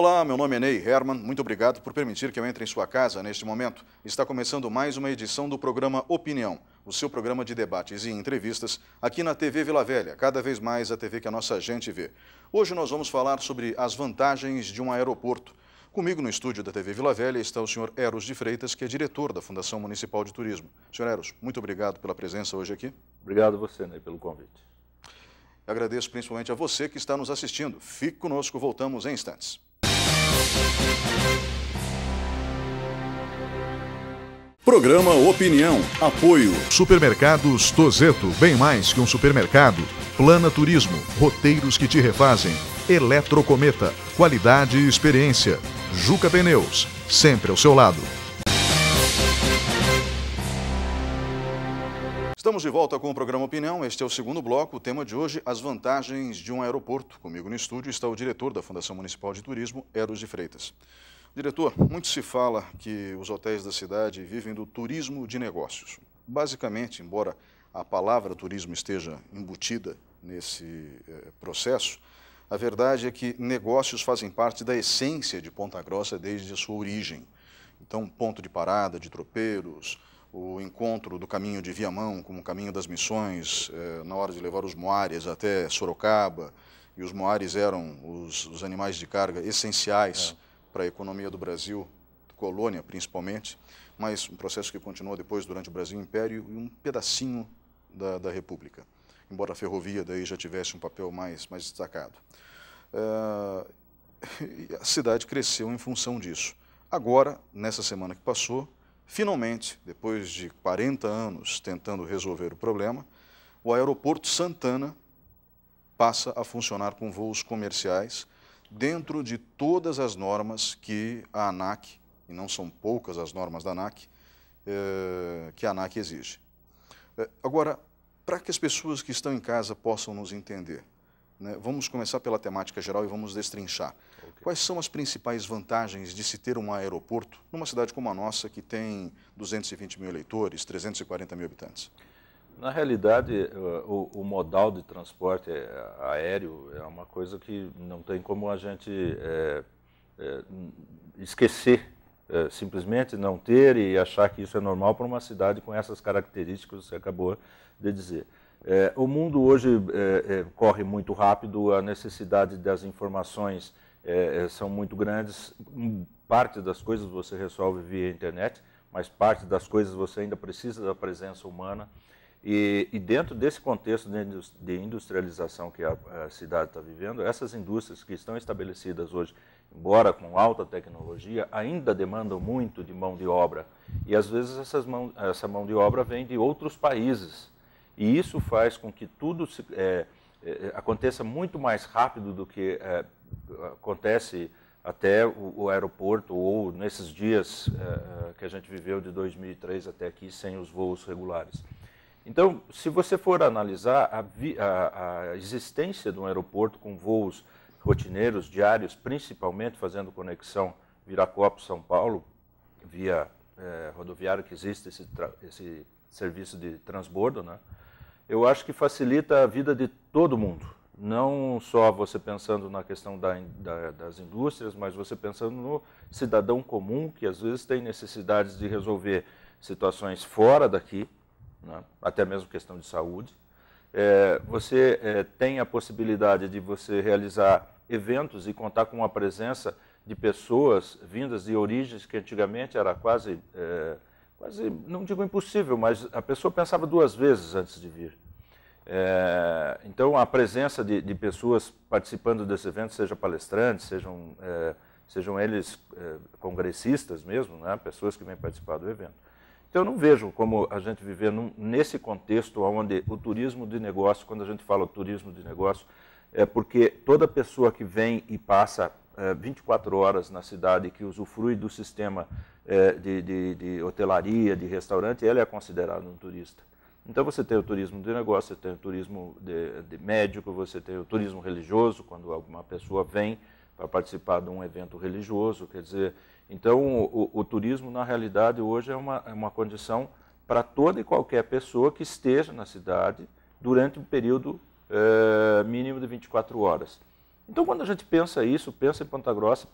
Olá, meu nome é Ney Herman. Muito obrigado por permitir que eu entre em sua casa neste momento. Está começando mais uma edição do programa Opinião, o seu programa de debates e entrevistas aqui na TV Vila Velha, cada vez mais a TV que a nossa gente vê. Hoje nós vamos falar sobre as vantagens de um aeroporto. Comigo no estúdio da TV Vila Velha está o senhor Eros de Freitas, que é diretor da Fundação Municipal de Turismo. Senhor Eros, muito obrigado pela presença hoje aqui. Obrigado a você, Ney, pelo convite. Agradeço principalmente a você que está nos assistindo. Fique conosco, voltamos em instantes. Programa Opinião. Apoio. Supermercados Tozeto. Bem mais que um supermercado. Plana Turismo. Roteiros que te refazem. Eletrocometa. Qualidade e experiência. Juca Pneus. Sempre ao seu lado. Estamos de volta com o programa Opinião. Este é o segundo bloco. O tema de hoje, as vantagens de um aeroporto. Comigo no estúdio está o diretor da Fundação Municipal de Turismo, Eros de Freitas. Diretor, muito se fala que os hotéis da cidade vivem do turismo de negócios. Basicamente, embora a palavra turismo esteja embutida nesse eh, processo, a verdade é que negócios fazem parte da essência de Ponta Grossa desde a sua origem. Então, ponto de parada de tropeiros, o encontro do caminho de Viamão como o caminho das missões, eh, na hora de levar os moares até Sorocaba, e os moares eram os, os animais de carga essenciais é. para a economia do Brasil, colônia principalmente, mas um processo que continuou depois durante o Brasil Império e um pedacinho da, da República, embora a ferrovia daí já tivesse um papel mais, mais destacado. Uh, a cidade cresceu em função disso. Agora, nessa semana que passou, Finalmente, depois de 40 anos tentando resolver o problema, o aeroporto Santana passa a funcionar com voos comerciais dentro de todas as normas que a ANAC, e não são poucas as normas da ANAC, eh, que a ANAC exige. Eh, agora, para que as pessoas que estão em casa possam nos entender, né? Vamos começar pela temática geral e vamos destrinchar. Okay. Quais são as principais vantagens de se ter um aeroporto numa cidade como a nossa, que tem 220 mil eleitores, 340 mil habitantes? Na realidade, o, o, modal de transporte aéreo é uma coisa que não tem como a gente é, é, esquecer, é, simplesmente não ter e achar que isso é normal para uma cidade com essas características que você acabou de dizer. É, o mundo hoje é, é, corre muito rápido, a necessidade das informações é, é, são muito grandes. Hum, parte das coisas você resolve via internet, mas parte das coisas você ainda precisa da presença humana. E, e dentro desse contexto de industrialização que a, a cidade está vivendo, essas indústrias que estão estabelecidas hoje, embora com alta tecnologia, ainda demandam muito de mão de obra. E às vezes mão, essa mão de obra vem de outros países e isso faz com que tudo se, é, é, aconteça muito mais rápido do que é, acontece até o, o, aeroporto ou nesses dias é, é, que a gente viveu de 2003 até aqui sem os voos regulares. Então, se você for analisar a, a, a existência de um aeroporto com voos rotineiros, diários, principalmente fazendo conexão Viracopos-São Paulo, via é, rodoviário que existe esse, esse serviço de transbordo, né? eu acho que facilita a vida de todo mundo. Não só você pensando na questão da, da, das indústrias, mas você pensando no cidadão comum, que às vezes tem necessidades de resolver situações fora daqui, né? até mesmo questão de saúde. É, você é, tem a possibilidade de você realizar eventos e contar com a presença de pessoas vindas de origens que antigamente era quase, é, quase não digo impossível, mas a pessoa pensava duas vezes antes de vir. É, então, a presença de, de, pessoas participando desse evento, seja palestrantes, sejam, é, sejam eles é, congressistas mesmo, né, pessoas que vêm participar do evento. Então, eu não vejo como a gente viver num, nesse contexto onde o turismo de negócio, quando a gente fala turismo de negócio, é porque toda pessoa que vem e passa 24 é, horas na cidade, que usufrui do sistema é, de, de, de hotelaria, de restaurante, ela é considerada um turista. Então você tem o turismo de negócio, você tem o turismo de, de médico, você tem o turismo religioso, quando alguma pessoa vem para participar de um evento religioso, quer dizer, então o, o, o turismo na realidade hoje é uma, é uma condição para toda e qualquer pessoa que esteja na cidade durante um período é, mínimo de 24 horas. Então quando a gente pensa isso, pensa em Ponta Grossa,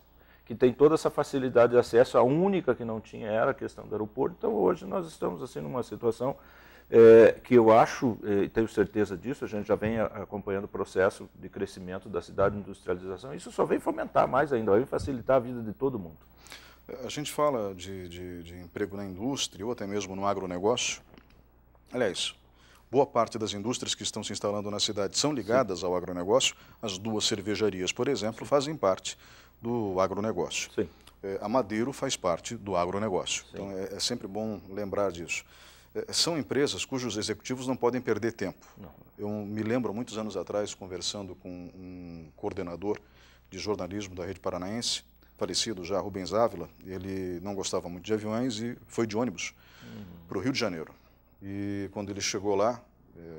que tem toda essa facilidade de acesso, a única que não tinha era a questão do aeroporto, então hoje nós estamos assim numa situação é, que eu acho, é, e tenho certeza disso, a gente já vem acompanhando o processo de crescimento da cidade, industrialização, isso só vem fomentar mais ainda, vai facilitar a vida de todo mundo. A gente fala de, de, de emprego na indústria ou até mesmo no agronegócio. Aliás, boa parte das indústrias que estão se instalando na cidade são ligadas Sim. ao agronegócio. As duas cervejarias, por exemplo, fazem parte do agronegócio. Sim. É, a Madeiro faz parte do agronegócio. Sim. Então é, é sempre bom lembrar disso. É, são empresas cujos executivos não podem perder tempo. Não. Eu me lembro, muitos anos atrás, conversando com um coordenador de jornalismo da Rede Paranaense, falecido já, Rubens Ávila, ele não gostava muito de aviões e foi de ônibus uhum. para o Rio de Janeiro. E quando ele chegou lá, é,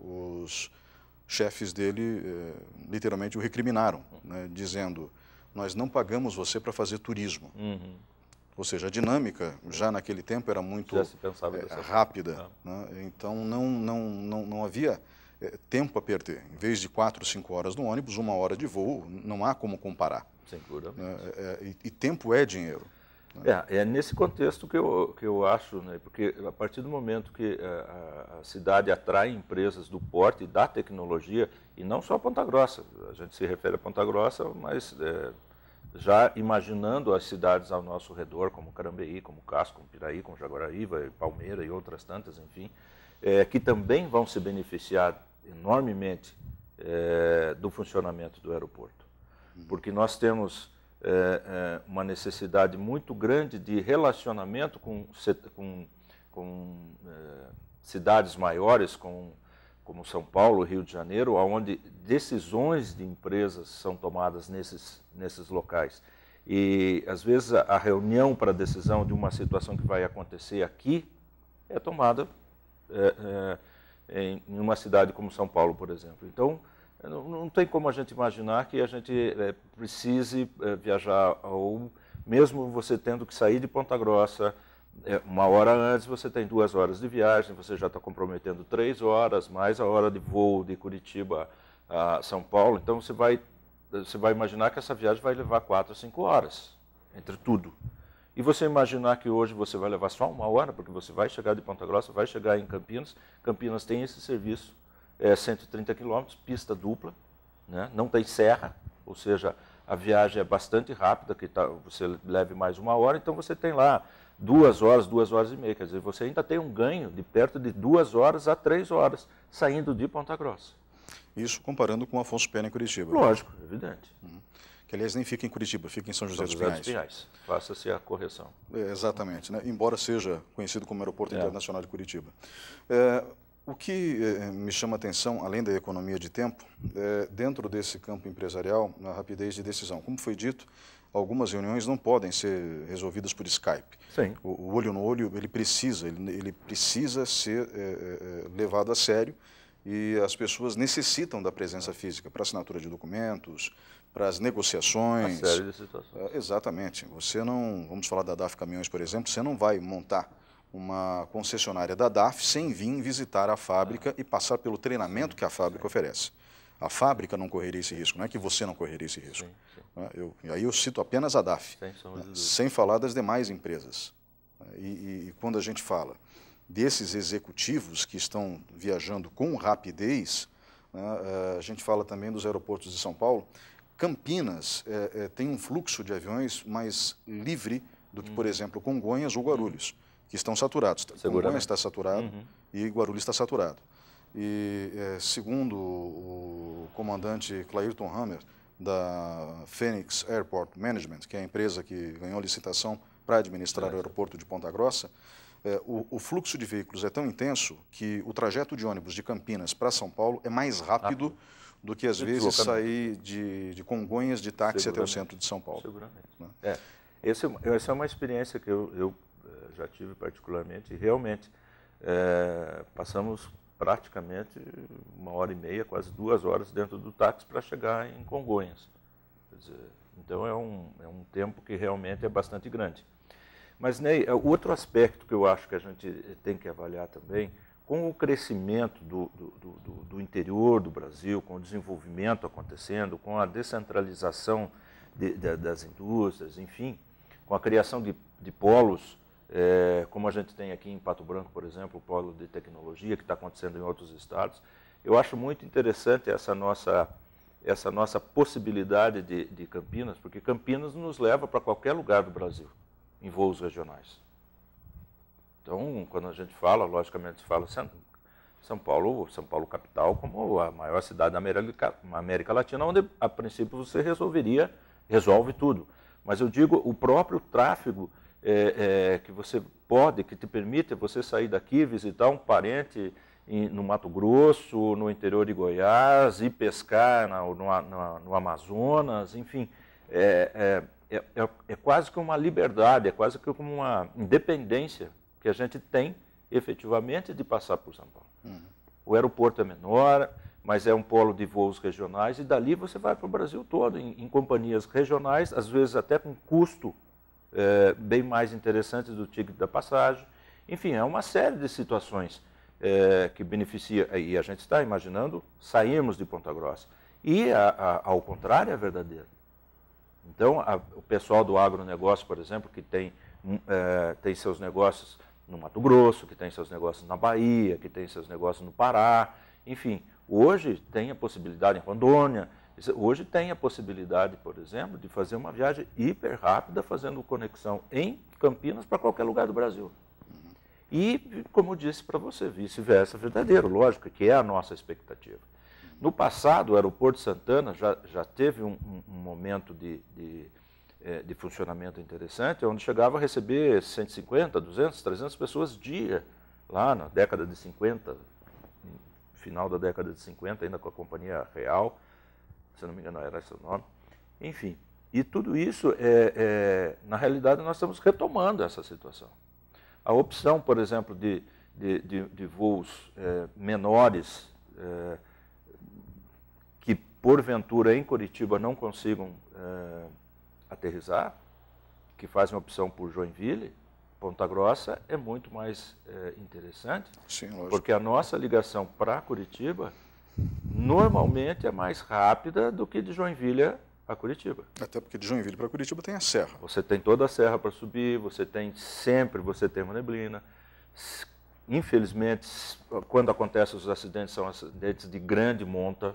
os chefes dele é, literalmente o recriminaram, uhum. né, dizendo: Nós não pagamos você para fazer turismo. Uhum. Ou seja, a dinâmica já naquele tempo era muito é, rápida, ah. né? então não, não, não, não havia é, tempo a perder. Em vez de quatro, cinco horas no ônibus, uma hora de voo, não há como comparar. Né? É, é, e, e, tempo é dinheiro. Né? é É, nesse contexto que eu, que eu acho, né? porque a partir do momento que é, a, a, cidade atrai empresas do porte da tecnologia, e não só a Ponta Grossa, a gente se refere a Ponta Grossa, mas já imaginando as cidades ao nosso redor, como Carambeí, como Casco, como Piraí, como Jaguaraíva, Palmeira e outras tantas, enfim, é, que também vão se beneficiar enormemente é, do funcionamento do aeroporto. Uhum. Porque nós temos é, é, uma necessidade muito grande de relacionamento com, com, com é, cidades maiores, com como São Paulo, Rio de Janeiro, onde decisões de empresas são tomadas nesses, nesses locais. E, às vezes, a, reunião para decisão de uma situação que vai acontecer aqui é tomada é, é, em, em uma cidade como São Paulo, por exemplo. Então, não, não, tem como a gente imaginar que a gente é, precise é, viajar, ou mesmo você tendo que sair de Ponta Grossa, é, uma hora antes você tem duas horas de viagem, você já está comprometendo três horas, mais a hora de voo de Curitiba a São Paulo. Então você vai, você vai imaginar que essa viagem vai levar quatro a cinco horas, entre tudo. E você imaginar que hoje você vai levar só uma hora, porque você vai chegar de Ponta Grossa, vai chegar em Campinas. Campinas tem esse serviço, é 130 quilômetros, pista dupla, né? não tem serra, ou seja, a viagem é bastante rápida, que tá, você leve mais uma hora, então você tem lá duas horas, duas horas e meia. Quer dizer, você ainda tem um ganho de perto de duas horas a três horas saindo de Ponta Grossa. Isso comparando com Afonso Pena em Curitiba. Lógico, né? evidente. Uhum. Que, aliás, nem fica em Curitiba, fica em São José, São José dos Pinhais. Faça-se a correção. É, exatamente, né? embora seja conhecido como Aeroporto é. Internacional de Curitiba. É, o que é, me chama a atenção, além da economia de tempo, é, dentro desse campo empresarial, na rapidez de decisão. Como foi dito, algumas reuniões não podem ser resolvidas por Skype. Sim. O, o olho no olho, ele precisa, ele, ele precisa ser é, é, é, levado a sério e as pessoas necessitam da presença física para assinatura de documentos, para as negociações. A série de situações. É, exatamente. Você não, vamos falar da DAF Caminhões, por exemplo, você não vai montar uma concessionária da DAF sem vir visitar a fábrica e passar pelo treinamento que a fábrica Sim. oferece. A fábrica não correria esse risco, não é que você não correria esse risco. Sim, sim. É? Eu, e aí eu cito apenas a DAF, sem, né, sem falar das demais empresas. Né? E, e, e, quando a gente fala desses executivos que estão viajando com rapidez, né, eh, a gente fala também dos aeroportos de São Paulo. Campinas é, é, tem um fluxo de aviões mais livre do que, por uhum. exemplo, Congonhas ou Guarulhos, uhum. que estão saturados. Congonhas né? está saturado uhum. e Guarulhos está saturado. E, é, segundo o comandante Clairton Hammer, da Phoenix Airport Management, que é a empresa que ganhou a licitação para administrar o aeroporto de Ponta Grossa, é, o, o, fluxo de veículos é tão intenso que o trajeto de ônibus de Campinas para São Paulo é mais rápido Rápido. do que, às vezes, sair de, de Congonhas de táxi até o centro de São Paulo. Seguramente. Né? É. Esse, é essa é uma experiência que eu, eu eh, já tive particularmente e realmente é, passamos praticamente uma hora e meia, quase duas horas dentro do táxi para chegar em Congonhas. Dizer, então é um, é um tempo que realmente é bastante grande. Mas, Ney, é, outro aspecto que eu acho que a gente eh, tem que avaliar também, com o crescimento do, do, do, do interior do Brasil, com o desenvolvimento acontecendo, com a descentralização de, de, das indústrias, enfim, com a criação de, de polos é, como a gente tem aqui em Pato Branco, por exemplo, o polo de tecnologia que está acontecendo em outros estados. Eu acho muito interessante essa nossa, essa nossa possibilidade de, de Campinas, porque Campinas nos leva para qualquer lugar do Brasil em voos regionais. Então, quando a gente fala, logicamente, fala São Paulo, São Paulo capital, como a maior cidade da América, América Latina, onde a princípio você resolveria, resolve tudo. Mas eu digo, o próprio tráfego é, é, que você pode, que te permite você sair daqui, visitar um parente em, no Mato Grosso, no interior de Goiás, ir pescar na, no, na, no, Amazonas, enfim. É, é, é, é, é quase que uma liberdade, é quase que como uma independência que a gente tem efetivamente de passar por São Paulo. Uhum. O aeroporto é menor, mas é um polo de voos regionais e dali você vai para o Brasil todo em, em, companhias regionais, às vezes até com custo é, bem mais interessantes do ticket da passagem. Enfim, é uma série de situações é, que beneficia, e a gente está imaginando, saímos de Ponta Grossa. E, a, a, ao contrário, é verdadeiro. Então, a, o pessoal do agronegócio, por exemplo, que tem, hum, é, tem seus negócios no Mato Grosso, que tem seus negócios na Bahia, que tem seus negócios no Pará, enfim, hoje tem a possibilidade em Rondônia, Hoje tem a possibilidade, por exemplo, de fazer uma viagem hiper rápida, fazendo conexão em Campinas para qualquer lugar do Brasil. E, como eu disse para você, vice-versa, verdadeiro, lógico, que é a nossa expectativa. No passado, o aeroporto Santana já, já teve um, um momento de, de, é, de, funcionamento interessante, onde chegava a receber 150, 200, 300 pessoas dia, lá na década de 50, final da década de 50, ainda com a Companhia Real se não me engano era esse o nome. Enfim, e tudo isso, é, é, na realidade, nós estamos retomando essa situação. A opção, por exemplo, de, de, de, de voos é, menores, é, que porventura em Curitiba não consigam é, aterrizar, que fazem opção por Joinville, Ponta Grossa, é muito mais é, interessante, Sim, porque a nossa ligação para Curitiba normalmente é mais rápida do que de Joinville a Curitiba. Até porque de Joinville para Curitiba tem a serra. Você tem toda a serra para subir, você tem sempre, você tem uma neblina. Infelizmente, quando acontecem os acidentes, são acidentes de grande monta.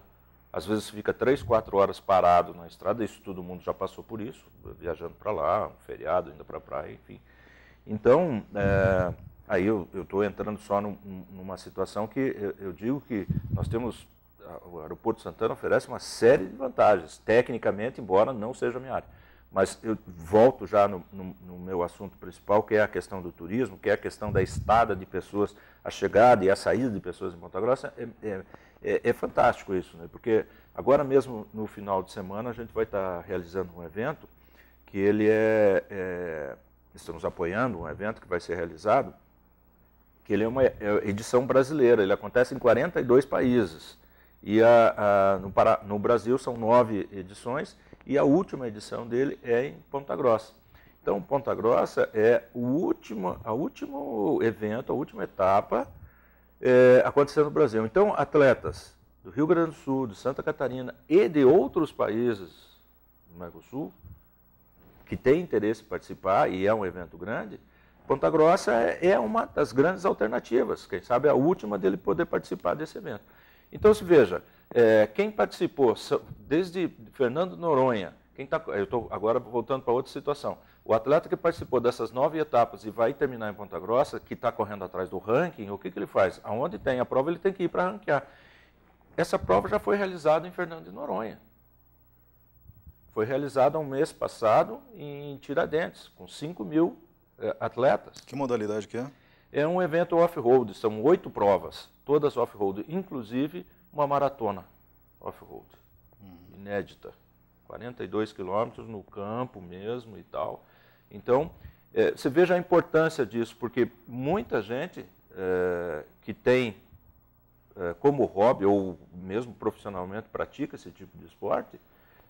Às vezes fica três, quatro horas parado na estrada, isso todo mundo já passou por isso, viajando para lá, um feriado, indo para a praia, enfim. Então, é, aí eu estou entrando só num, numa situação que eu, eu digo que nós temos o aeroporto de Santana oferece uma série de vantagens, tecnicamente, embora não seja minha área. Mas eu volto já no, no, no, meu assunto principal, que é a questão do turismo, que é a questão da estada de pessoas, a chegada e a saída de pessoas em Ponta Grossa. É, é, é, é fantástico isso, né? porque agora mesmo no final de semana a gente vai estar realizando um evento que ele é, é estamos apoiando um evento que vai ser realizado, que ele é uma é, edição brasileira, ele acontece em 42 países. E a, a, no, Pará, no, Brasil são nove edições e a última edição dele é em Ponta Grossa. Então, Ponta Grossa é o último, a último evento, a última etapa é, acontecendo no Brasil. Então, atletas do Rio Grande do Sul, de Santa Catarina e de outros países do Mercosul que têm interesse em participar e é um evento grande, Ponta Grossa é, é uma das grandes alternativas, quem sabe é a última dele poder participar desse evento. Então, se veja, é, quem participou, desde Fernando Noronha, quem tá, eu estou agora voltando para outra situação. O atleta que participou dessas nove etapas e vai terminar em Ponta Grossa, que está correndo atrás do ranking, o que, que ele faz? Aonde tem a prova, ele tem que ir para ranquear. Essa prova já foi realizada em Fernando de Noronha. Foi realizada um mês passado em Tiradentes, com 5 mil é, atletas. Que modalidade que é? É um evento off-road, são oito provas, todas off-road, inclusive uma maratona off-road, uhum. inédita. 42 quilômetros no campo mesmo e tal. Então, é, você veja a importância disso, porque muita gente é, que tem é, como hobby ou mesmo profissionalmente pratica esse tipo de esporte,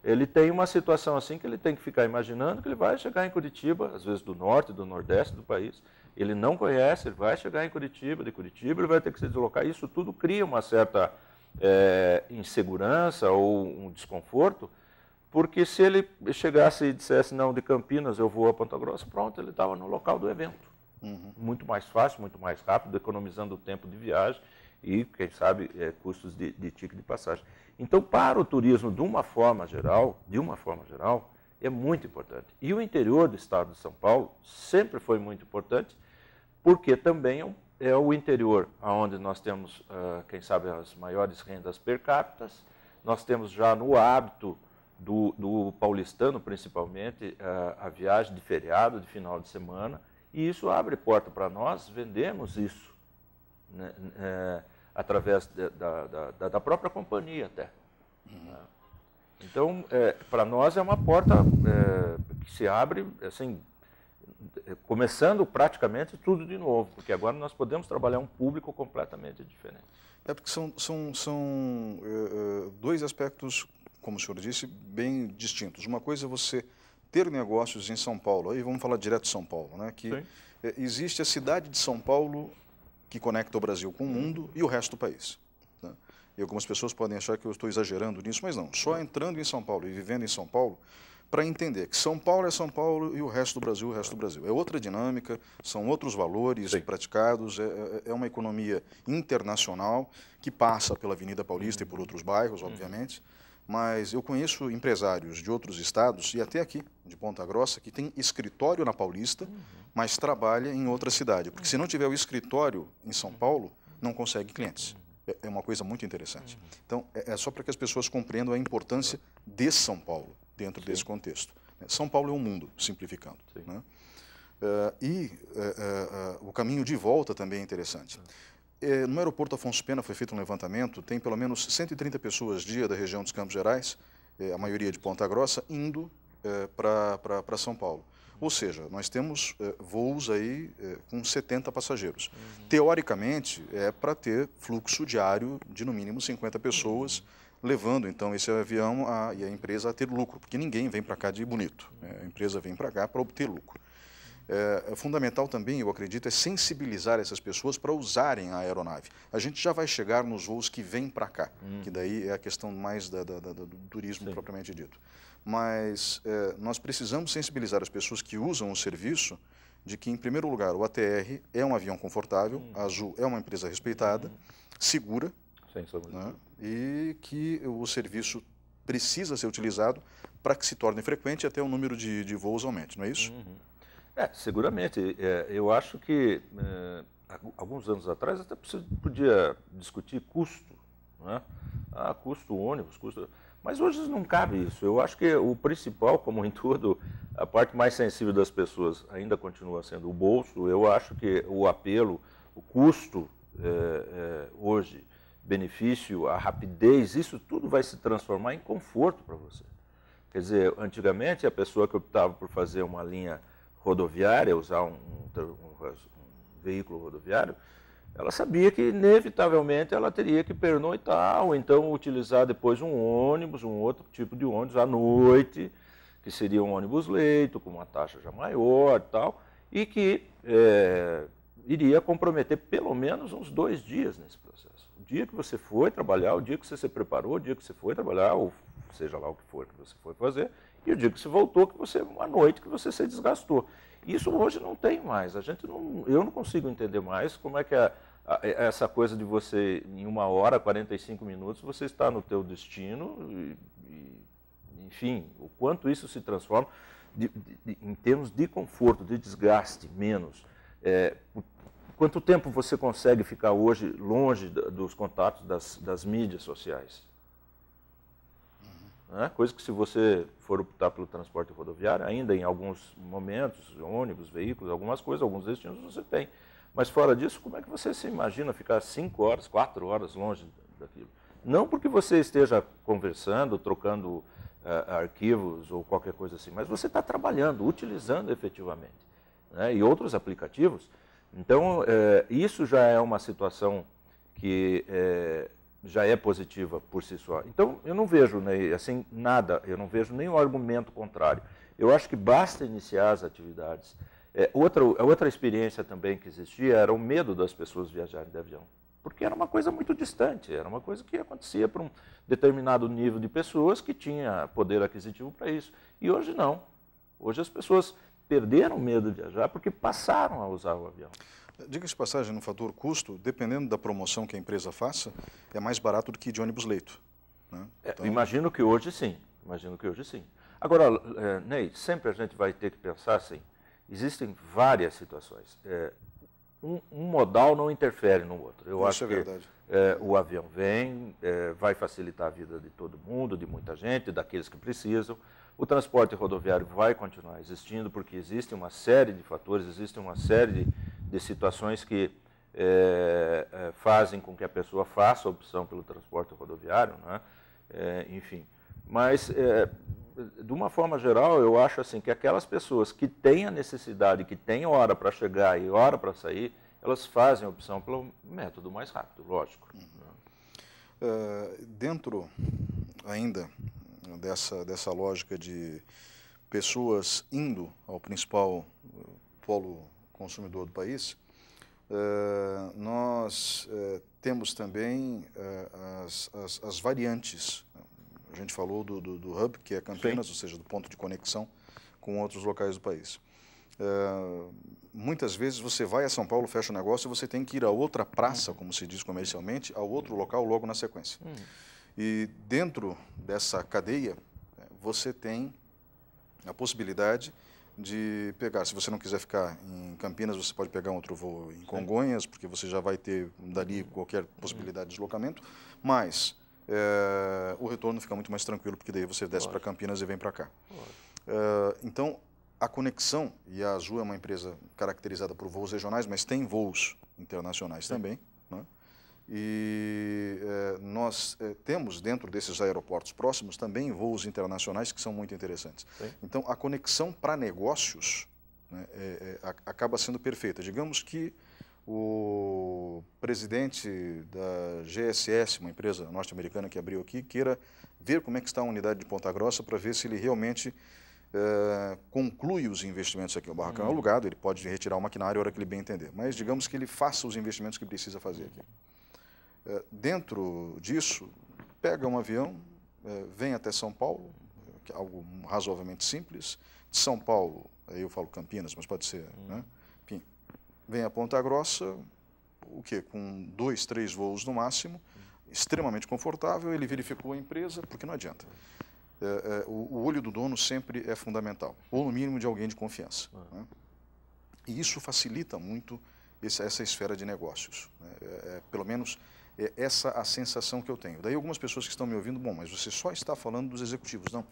ele tem uma situação assim que ele tem que ficar imaginando que ele vai chegar em Curitiba, às vezes do norte, do nordeste do país, ele não conhece, ele vai chegar em Curitiba, de Curitiba ele vai ter que se deslocar. Isso tudo cria uma certa é, insegurança ou um desconforto, porque se ele chegasse e dissesse, não, de Campinas eu vou a Ponta Grossa, pronto, ele estava no local do evento. Uhum. Muito mais fácil, muito mais rápido, economizando o tempo de viagem e, quem sabe, é, custos de, de ticket de passagem. Então, para o turismo, de uma forma geral, de uma forma geral, é muito importante. E o interior do estado de São Paulo sempre foi muito importante porque também é, é o interior onde nós temos, ah, quem sabe, as maiores rendas per capita. Nós temos já no hábito do, do paulistano, principalmente, ah, a viagem de feriado, de final de semana, e isso abre porta para nós, vendemos isso né, é, através da, da, da, própria companhia até. Uhum. Então, é, para nós é uma porta é, que se abre assim, eh, começando praticamente tudo de novo, porque agora nós podemos trabalhar um público completamente diferente. É porque são, são, são uh, dois aspectos, como o senhor disse, bem distintos. Uma coisa é você ter negócios em São Paulo, aí vamos falar direto de São Paulo, né? que Sim. existe a cidade de São Paulo que conecta o Brasil com o uhum. mundo e o resto do país. Né? E algumas pessoas podem achar que eu estou exagerando nisso, mas não. Só uhum. entrando em São Paulo e vivendo em São Paulo, para entender que São Paulo é São Paulo e o resto do Brasil é o resto do Brasil. É outra dinâmica, são outros valores Sim. praticados, é, é, é uma economia internacional que passa pela Avenida Paulista e por outros bairros, uhum. obviamente. Mas eu conheço empresários de outros estados e até aqui, de Ponta Grossa, que tem escritório na Paulista, uhum. mas trabalha em outra cidade. Porque se não tiver o escritório em São Paulo, não consegue clientes. Uhum. É, é uma coisa muito interessante. Então, é, é só para que as pessoas compreendam a importância de São Paulo dentro Sim. desse contexto. Né? São Paulo é um mundo, simplificando. Né? Uh, e uh, uh, o caminho de volta também é interessante. no aeroporto Afonso Pena foi feito um levantamento, tem pelo menos 130 pessoas dia da região dos Campos Gerais, a maioria de Ponta Grossa, indo para São Paulo. Ou seja, nós temos voos aí com 70 passageiros. Uhum. Teoricamente, é para ter fluxo diário de no mínimo 50 pessoas. Uhum levando então esse avião a, e a empresa a ter lucro, porque ninguém vem para cá de bonito, né? a empresa vem para cá para obter lucro. É, é, fundamental também, eu acredito, é sensibilizar essas pessoas para usarem a aeronave. A gente já vai chegar nos voos que vêm para cá, hum. que daí é a questão mais da, da, da, do turismo Sim. propriamente dito. Mas é, nós precisamos sensibilizar as pessoas que usam o serviço de que, em primeiro lugar, o ATR é um avião confortável, hum. a Azul é uma empresa respeitada, hum. segura, sem sombra né? E que o serviço precisa ser utilizado para que se torne frequente até o número de, de voos aumente, não é isso? Uhum. É, seguramente. É, eu acho que é, alguns anos atrás até podia discutir custo, né? ah, custo ônibus, custo... Mas hoje não cabe isso. Eu acho que o principal, como em tudo, a parte mais sensível das pessoas ainda continua sendo o bolso. Eu acho que o apelo, o custo é, é hoje benefício, a rapidez, isso tudo vai se transformar em conforto para você. Quer dizer, antigamente a pessoa que optava por fazer uma linha rodoviária, usar um, um, um, um veículo rodoviário, ela sabia que inevitavelmente ela teria que pernoitar ou então utilizar depois um ônibus, um outro tipo de ônibus à noite, que seria um ônibus leito, com uma taxa já maior e tal, e que é, iria comprometer pelo menos uns dois dias nesse processo. O dia que você foi trabalhar, o dia que você se preparou, o dia que você foi trabalhar, ou seja lá o que for que você foi fazer, e o dia que você voltou, que você, uma noite que você se desgastou. Isso hoje não tem mais. A gente não, eu não consigo entender mais como é que é, é, é essa coisa de você, em uma hora, 45 minutos, você está no teu destino, e, e, enfim, o quanto isso se transforma de, de, de, em termos de conforto, de desgaste, menos. É, Quanto tempo você consegue ficar hoje longe dos contatos das, das mídias sociais? Uhum. É? Coisa que se você for optar pelo transporte rodoviário, ainda em alguns momentos, ônibus, veículos, algumas coisas, alguns destinos você tem. Mas fora disso, como é que você se imagina ficar cinco horas, quatro horas longe daquilo? Não porque você esteja conversando, trocando uh, arquivos ou qualquer coisa assim, mas você está trabalhando, utilizando efetivamente. Né? E outros aplicativos então, é, isso já é uma situação que é, já é positiva por si só. Então, eu não vejo né, assim nada, eu não vejo nenhum argumento contrário. Eu acho que basta iniciar as atividades. É, outra, outra experiência também que existia era o medo das pessoas viajarem de avião, porque era uma coisa muito distante, era uma coisa que acontecia para um determinado nível de pessoas que tinha poder aquisitivo para isso. E hoje não. Hoje as pessoas perderam medo de viajar porque passaram a usar o avião. Diga-se passagem, no fator custo, dependendo da promoção que a empresa faça, é mais barato do que de ônibus leito. Né? É, então... É, imagino que hoje sim. Imagino que hoje sim. Agora, é, Ney, sempre a gente vai ter que pensar assim: existem várias situações. É, um, um, modal não interfere no outro. Eu Isso acho é que verdade. É, o avião vem, é, vai facilitar a vida de todo mundo, de muita gente, daqueles que precisam. O transporte rodoviário vai continuar existindo, porque existe uma série de fatores, existe uma série de, de situações que é, é, fazem com que a pessoa faça a opção pelo transporte rodoviário, né? é, enfim. Mas, de uma forma geral, eu acho assim que aquelas pessoas que têm a necessidade, que têm hora para chegar e hora para sair, elas fazem a opção pelo método mais rápido, lógico. Uhum. Né? Uh, dentro ainda dessa, dessa lógica de pessoas indo ao principal eh, polo consumidor do país, eh, nós eh, temos também as, as, as, variantes. A gente falou do, do, do hub, que é Campinas, Sim. ou seja, do ponto de conexão com outros locais do país. muitas vezes você vai a São Paulo, fecha o negócio e você tem que ir a outra praça, hum. como se diz comercialmente, a outro local logo na sequência. Hum. E dentro dessa cadeia, é, você tem a possibilidade de pegar. Se você não quiser ficar em Campinas, você pode pegar um outro voo em Congonhas, porque você já vai ter dali uhum. qualquer uhum. possibilidade de deslocamento. Mas é, o retorno fica muito mais tranquilo, porque daí você desce para Campinas e vem para cá. É, então, a conexão, e a Azul é uma empresa caracterizada por voos regionais, mas tem voos internacionais Sim. também, né? E eh, nós eh, temos dentro desses aeroportos próximos também voos internacionais que são muito interessantes. Sim. Então, a conexão para negócios né, é, é, acaba sendo perfeita. Digamos que o presidente da GSS, uma empresa norte-americana que abriu aqui, queira ver como é que está a unidade de Ponta Grossa para ver se ele realmente eh, conclui os investimentos aqui. O barracão hum. é uhum. alugado, ele pode retirar o maquinário a hora que ele bem entender. Mas digamos que ele faça os investimentos que precisa fazer aqui. Eh, dentro disso, pega um avião, eh, vem até São Paulo, é algo razoavelmente simples, de São Paulo, eu falo Campinas, mas pode ser, né? hum. né? Enfim, vem a Ponta Grossa, o quê? Com dois, três voos no máximo, hum. extremamente confortável, ele verificou a empresa, porque não adianta. É, é, o, olho do dono sempre é fundamental, ou no mínimo de alguém de confiança. Ah. Né? E isso facilita muito esse, essa esfera de negócios. Né? pelo menos é essa a sensação que eu tenho. Daí algumas pessoas que estão me ouvindo, bom, mas você só está falando dos executivos. Não,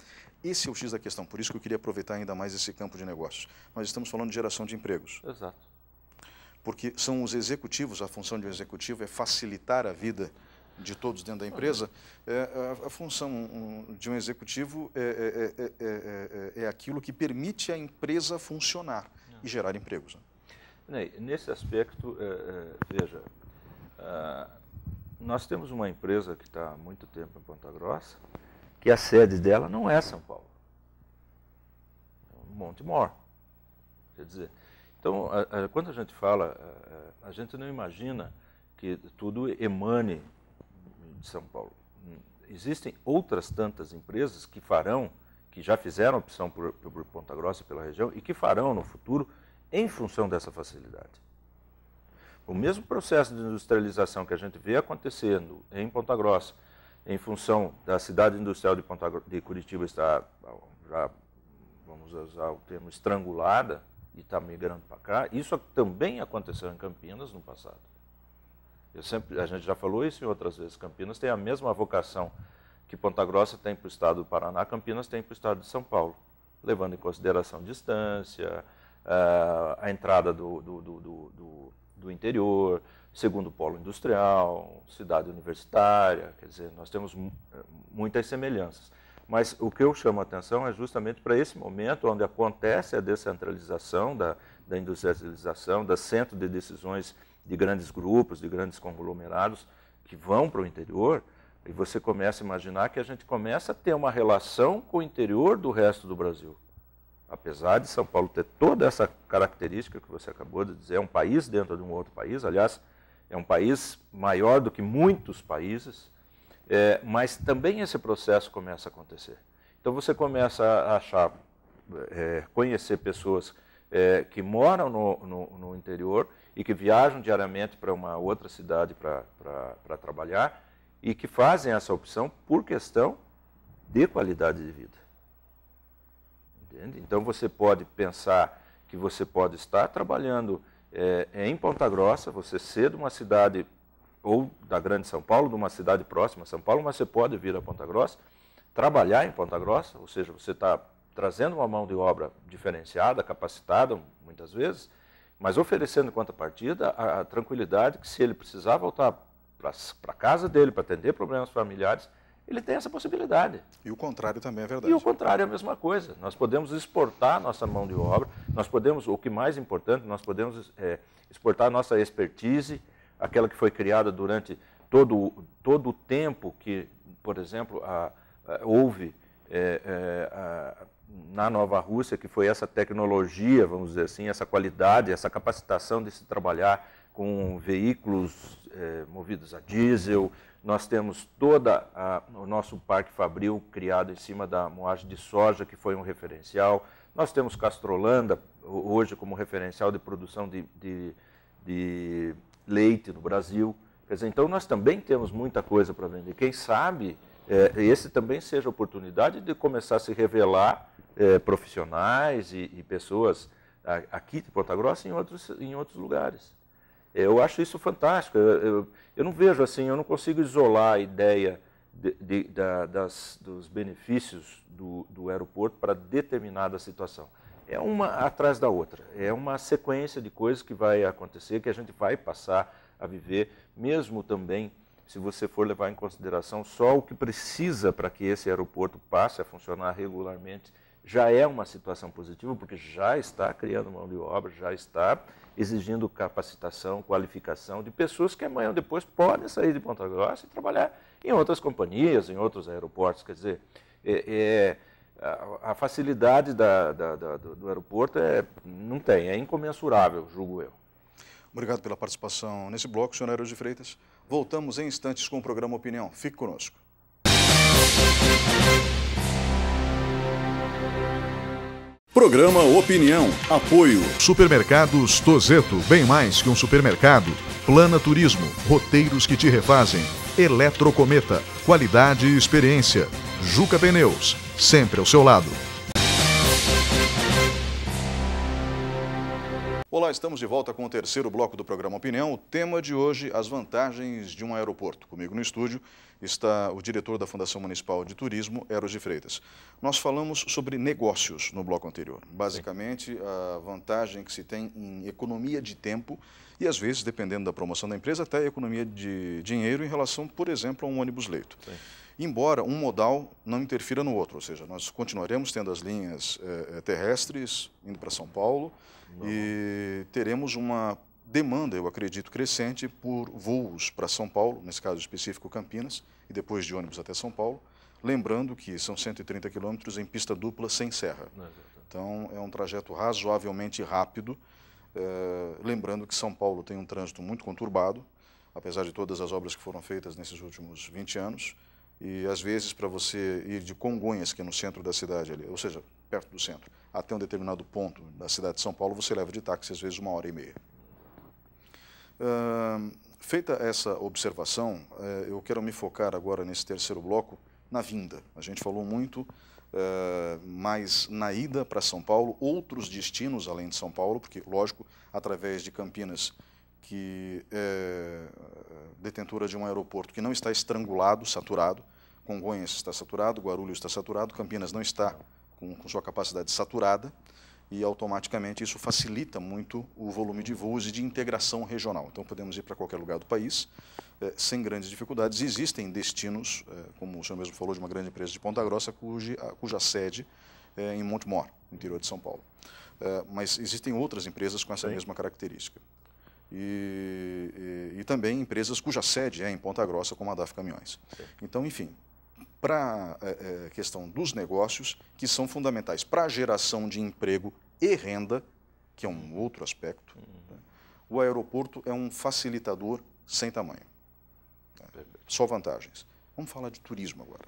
esse é o X da questão, por isso que eu queria aproveitar ainda mais esse campo de negócios. Nós estamos falando de geração de empregos. Exato. Porque são os executivos, a função de um executivo é facilitar a vida de todos dentro da empresa, é, a, a, função de um executivo é é é, é, é, é, aquilo que permite a empresa funcionar e gerar empregos. Né? Ney, nesse aspecto, veja, ah, nós temos uma empresa que está há muito tempo em Ponta Grossa, que a sede dela não é São Paulo. É Mor Quer dizer, então, a, a, quando a gente fala, a, a gente não imagina que tudo emane de São Paulo. Existem outras tantas empresas que farão, que já fizeram opção por, por Ponta Grossa e pela região e que farão no futuro em função dessa facilidade. O mesmo processo de industrialização que a gente vê acontecendo em Ponta Grossa, em função da cidade industrial de, Ponta, de Curitiba estar, já, vamos usar o termo, estrangulada e está migrando para cá, isso também aconteceu em Campinas no passado. Eu sempre, a gente já falou isso em outras vezes. Campinas tem a mesma vocação que Ponta Grossa tem para o estado do Paraná, Campinas tem para o estado de São Paulo, levando em consideração distância, ah, a entrada do, do, do, do do interior, segundo polo industrial, cidade universitária, quer dizer, nós temos eh, muitas semelhanças. Mas o que eu chamo a atenção é justamente para esse momento onde acontece a descentralização da, da industrialização, da centro de decisões de grandes grupos, de grandes conglomerados que vão para o interior, e você começa a imaginar que a gente começa a ter uma relação com o interior do resto do Brasil apesar de São Paulo ter toda essa característica que você acabou de dizer, é um país dentro de um outro país, aliás, é um país maior do que muitos países, é, mas também esse processo começa a acontecer. Então você começa a achar, é, conhecer pessoas é, que moram no, no, no, interior e que viajam diariamente para uma outra cidade para trabalhar e que fazem essa opção por questão de qualidade de vida. Entende? Então você pode pensar que você pode estar trabalhando é, em Ponta Grossa, você ser de uma cidade ou da Grande São Paulo, de uma cidade próxima a São Paulo, mas você pode vir a Ponta Grossa, trabalhar em Ponta Grossa, ou seja, você está trazendo uma mão de obra diferenciada, capacitada, muitas vezes, mas oferecendo em contrapartida a, a tranquilidade que se ele precisar voltar para a casa dele para atender problemas familiares, ele tem essa possibilidade. E o contrário também é verdade. E o contrário é a mesma coisa. Nós podemos exportar nossa mão de obra, nós podemos, o que mais importante, nós podemos é, exportar nossa expertise, aquela que foi criada durante todo, todo o tempo que, por exemplo, a, a, houve é, é, a, na Nova Rússia, que foi essa tecnologia, vamos dizer assim, essa qualidade, essa capacitação de se trabalhar com veículos é, movidos a diesel, nós temos todo o nosso parque fabril criado em cima da moagem de soja, que foi um referencial. Nós temos Castrolanda, hoje, como referencial de produção de, de, de leite no Brasil. Quer dizer, então nós também temos muita coisa para vender. Quem sabe é, esse também seja a oportunidade de começar a se revelar é, profissionais e, e pessoas aqui de Porta Grossa e em outros, em outros lugares. Eu acho isso fantástico. Eu, eu, eu, não vejo assim, eu não consigo isolar a ideia de, de, da, das, dos benefícios do, do aeroporto para determinada situação. É uma atrás da outra. É uma sequência de coisas que vai acontecer, que a gente vai passar a viver, mesmo também se você for levar em consideração só o que precisa para que esse aeroporto passe a funcionar regularmente, já é uma situação positiva, porque já está criando mão de obra, já está exigindo capacitação, qualificação de pessoas que amanhã ou depois podem sair de Ponta Grossa e trabalhar em outras companhias, em outros aeroportos. Quer dizer, é, é, a, facilidade da, da, da, do aeroporto é, não tem, é incomensurável, julgo eu. Obrigado pela participação nesse bloco, senhor Aero de Freitas. Voltamos em instantes com o programa Opinião. Fique conosco. Programa Opinião. Apoio. Supermercados Tozeto. Bem mais que um supermercado. Plana Turismo. Roteiros que te refazem. Eletrocometa. Qualidade e experiência. Juca Pneus. Sempre ao seu lado. Olá, estamos de volta com o terceiro bloco do programa Opinião. O tema de hoje, as vantagens de um aeroporto. Comigo no estúdio está o diretor da Fundação Municipal de Turismo, Eros de Freitas. Nós falamos sobre negócios no bloco anterior. Basicamente, a vantagem que se tem em economia de tempo e, às vezes, dependendo da promoção da empresa, até economia de dinheiro em relação, por exemplo, a um ônibus leito. Sim. Embora um modal não interfira no outro, ou seja, nós continuaremos tendo as linhas eh, eh terrestres indo para São Paulo não. e teremos uma demanda, eu acredito, crescente por voos para São Paulo, nesse caso específico Campinas, e depois de ônibus até São Paulo. Lembrando que são 130 quilômetros em pista dupla sem serra. É então, é um trajeto razoavelmente rápido. É, lembrando que São Paulo tem um trânsito muito conturbado, apesar de todas as obras que foram feitas nesses últimos 20 anos. E, às vezes, para você ir de Congonhas, que é no centro da cidade, ali, ou seja, perto do centro, até um determinado ponto da cidade de São Paulo, você leva de táxi, às vezes, uma hora e meia feita essa observação, uh, eu quero me focar agora nesse terceiro bloco na vinda. A gente falou muito uh, mais na ida para São Paulo, outros destinos além de São Paulo, porque, lógico, através de Campinas, que é detentora de um aeroporto que não está estrangulado, saturado, Congonhas está saturado, Guarulhos está saturado, Campinas não está com, com sua capacidade saturada e automaticamente isso facilita muito o volume de voos e de integração regional. Então podemos ir para qualquer lugar do país eh, sem grandes dificuldades. Existem destinos, eh, como o senhor mesmo falou, de uma grande empresa de Ponta Grossa, cuja, cuja sede eh, é em Montemor, no interior de São Paulo. mas existem outras empresas com essa Sim. mesma característica. E, e, e, também empresas cuja sede é em Ponta Grossa, como a DAF Caminhões. Sim. Então, enfim, para a é, é, questão dos negócios, que são fundamentais para a geração de emprego e renda, que é um outro aspecto. Né? O aeroporto é um facilitador sem tamanho. Né? Só vantagens. Vamos falar de turismo agora.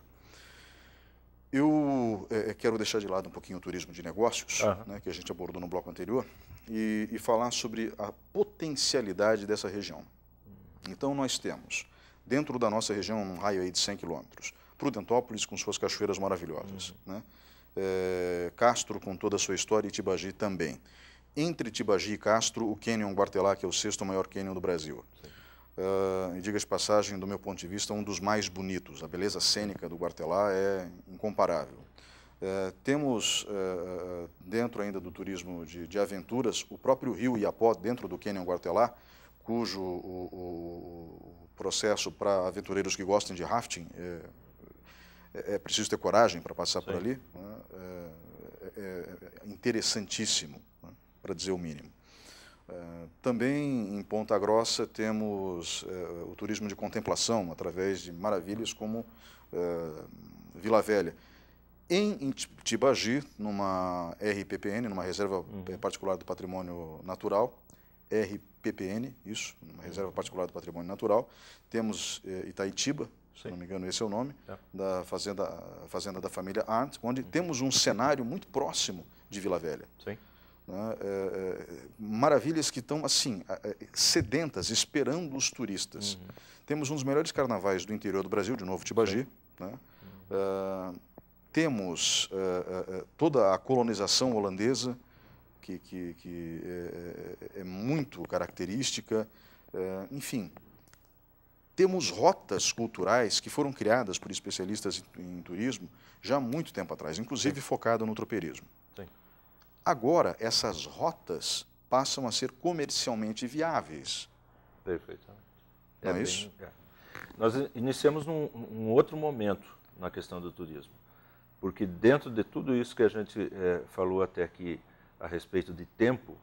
Eu é, é, quero deixar de lado um pouquinho o turismo de negócios, uhum. né, que a gente abordou no bloco anterior, e, e falar sobre a potencialidade dessa região. Hum. Então, nós temos, dentro da nossa região, um raio aí de 100 quilômetros, Prudentópolis com suas cachoeiras maravilhosas, uhum. né? É, Castro com toda a sua história e Tibagi também. Entre Tibagi e Castro, o Canyon Guartelá, que é o sexto maior canyon do Brasil. Uh, e diga-se passagem, do meu ponto de vista, um dos mais bonitos. A beleza cênica do Guartelá é incomparável. Uh, temos uh, dentro ainda do turismo de, de, aventuras o próprio rio Iapó, dentro do Canyon Guartelá, cujo o, o processo para aventureiros que gostem de rafting é, é, preciso ter coragem para passar Sim. por ali. Né? É, é, é interessantíssimo, né? para dizer o mínimo. também em Ponta Grossa temos o turismo de contemplação, através de maravilhas como Vila Velha. Em Tibagi, numa RPPN, uhum. numa Reserva uhum. Particular do Patrimônio Natural, RPPN, isso, uma Reserva Particular do Patrimônio Natural. Temos eh, Itaitiba, se não me engano esse é o nome, é. da fazenda, fazenda da família Arndt, onde uhum. temos um cenário muito próximo de Vila Velha. Sim. Né? É, é, maravilhas que estão assim é, sedentas, esperando os turistas. Uhum. Temos um dos melhores carnavais do interior do Brasil, de novo Tibagi. Né? Uhum. Uh, temos uh, uh, toda a colonização holandesa, que, que, que é, muito característica. enfim, temos rotas culturais que foram criadas por especialistas em, turismo já há muito tempo atrás, inclusive Sim. focado no tropeirismo. Sim. Agora, essas rotas passam a ser comercialmente viáveis. Perfeitamente. Não é, é isso? Bem, é. Nós iniciamos num, um outro momento na questão do turismo, porque dentro de tudo isso que a gente é, falou até aqui a respeito de tempo,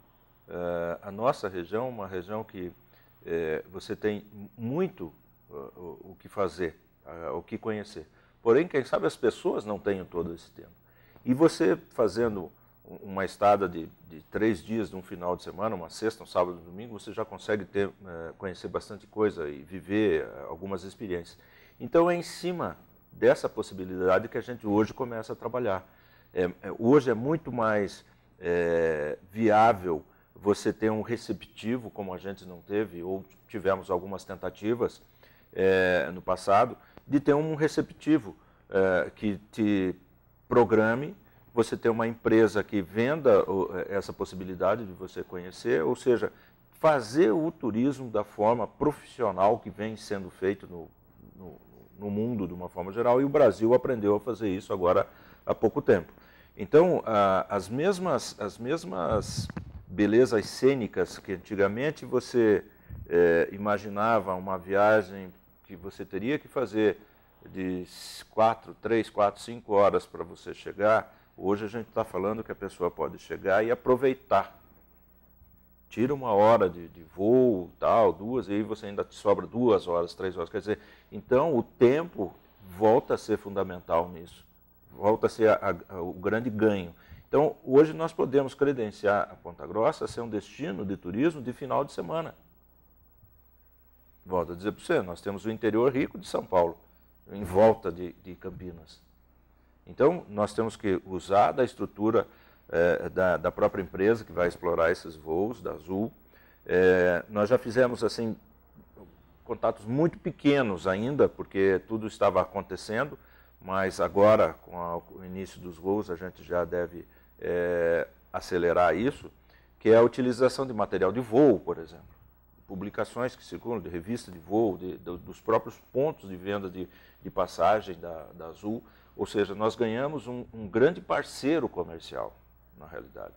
é, a nossa região é uma região que é, você tem muito o, que fazer, o que conhecer. Porém, quem sabe as pessoas não tenham todo esse tempo. E você fazendo uma estada de, de três dias de um final de semana, uma sexta, um sábado, um domingo, você já consegue ter, eh, conhecer bastante coisa e viver eh, algumas experiências. Então é em cima dessa possibilidade que a gente hoje começa a trabalhar. É, é hoje é muito mais é, viável você ter um receptivo, como a gente não teve, ou tivemos algumas tentativas é, no passado, de ter um receptivo é, que te programe, você ter uma empresa que venda é, essa possibilidade de você conhecer, ou seja, fazer o turismo da forma profissional que vem sendo feito no, no, no mundo de uma forma geral, e o Brasil aprendeu a fazer isso agora há pouco tempo. Então, as mesmas, as mesmas belezas cênicas que antigamente você é, imaginava uma viagem que você teria que fazer de 4, 3, 4, 5 horas para você chegar, hoje a gente está falando que a pessoa pode chegar e aproveitar. Tira uma hora de, de voo, tal, duas, e aí você ainda te sobra duas horas, três horas. Quer dizer, então o tempo volta a ser fundamental nisso, volta a ser a, a, o grande ganho. Então, hoje nós podemos credenciar a Ponta Grossa a ser um destino de turismo de final de semana. Volto a dizer para você, nós temos o interior rico de São Paulo, em volta de, de Campinas. Então, nós temos que usar da estrutura eh, da, da, própria empresa que vai explorar esses voos, da Azul. Eh, nós já fizemos, assim, contatos muito pequenos ainda, porque tudo estava acontecendo, mas agora, com, a, com o início dos voos, a gente já deve eh, acelerar isso, que é a utilização de material de voo, por exemplo publicações que circulam, de revista de voo, de, de, dos próprios pontos de venda de, de passagem da, da, Azul. Ou seja, nós ganhamos um, um grande parceiro comercial, na realidade.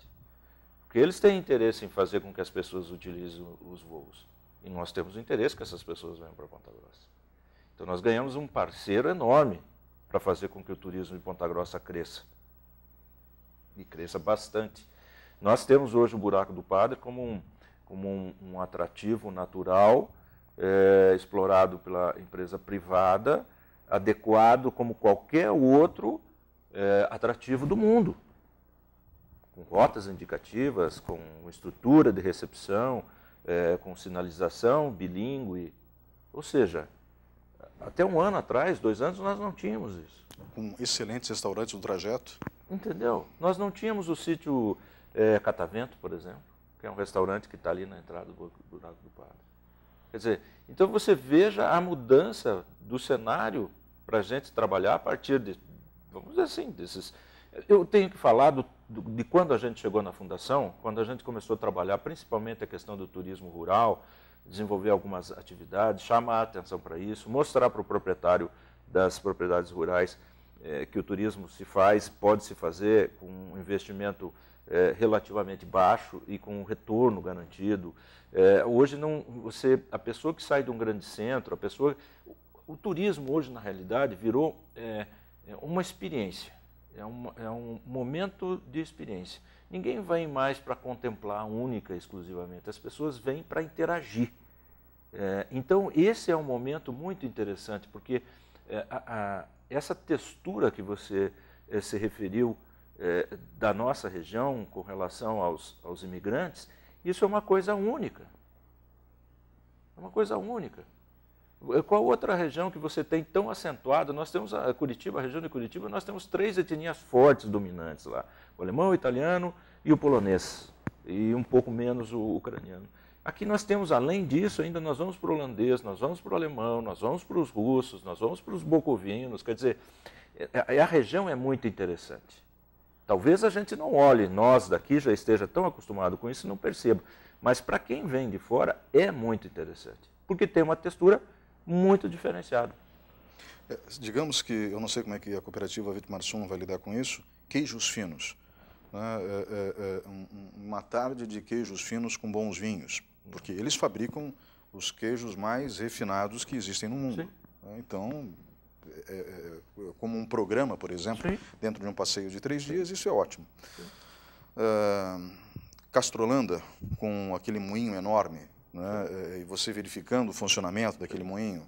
Porque eles têm interesse em fazer com que as pessoas utilizem os voos. E nós temos interesse que essas pessoas venham para Ponta Grossa. Então nós ganhamos um parceiro enorme para fazer com que o turismo de Ponta Grossa cresça. E cresça bastante. Nós temos hoje o Buraco do Padre como um, como um, um atrativo natural, é, explorado pela empresa privada, adequado como qualquer outro é, atrativo do mundo, com rotas indicativas, com estrutura de recepção, é, com sinalização bilíngue. Ou seja, até um ano atrás, dois anos, nós não tínhamos isso. Com excelentes restaurantes no trajeto. Entendeu? Nós não tínhamos o sítio é, Catavento, por exemplo que é um restaurante que está ali na entrada do Buraco do Padre. Quer dizer, então você veja a mudança do cenário para a gente trabalhar a partir de, vamos dizer assim, desses. Eu tenho que falar do, do, de quando a gente chegou na fundação, quando a gente começou a trabalhar principalmente a questão do turismo rural, desenvolver algumas atividades, chamar a atenção para isso, mostrar para o proprietário das propriedades rurais é, que o turismo se faz, pode se fazer com um investimento é, relativamente baixo e com um retorno garantido. É, hoje não, você, a pessoa que sai de um grande centro, a pessoa, o, o turismo hoje na realidade virou é, é uma experiência, é um, é um momento de experiência. Ninguém vem mais para contemplar única exclusivamente, as pessoas vêm para interagir. É, então esse é um momento muito interessante porque é, a, a, essa textura que você se referiu é, da nossa região com relação aos, aos imigrantes, isso é uma coisa única. É uma coisa única. É, qual outra região que você tem tão acentuada? Nós temos a Curitiba, a região de Curitiba, nós temos três etnias fortes dominantes lá: o alemão, o italiano e o polonês, e um pouco menos o ucraniano. Aqui nós temos, além disso, ainda nós vamos para o holandês, nós vamos para o alemão, nós vamos para os russos, nós vamos para os bocovinos. Quer dizer, é, é, a região é muito interessante. Talvez a gente não olhe, nós daqui já esteja tão acostumado com isso e não perceba. Mas para quem vem de fora é muito interessante, porque tem uma textura muito diferenciada. É, digamos que, eu não sei como é que a cooperativa Vitor Marçum vai lidar com isso, queijos finos. Né? É, é, é uma tarde de queijos finos com bons vinhos, porque eles fabricam os queijos mais refinados que existem no mundo. Sim. Né? Então, é, é, é, como um programa, por exemplo, Sim. dentro de um passeio de três dias, isso é ótimo. Uh, Castrolanda, com aquele moinho enorme, né, é, e você verificando o funcionamento daquele moinho,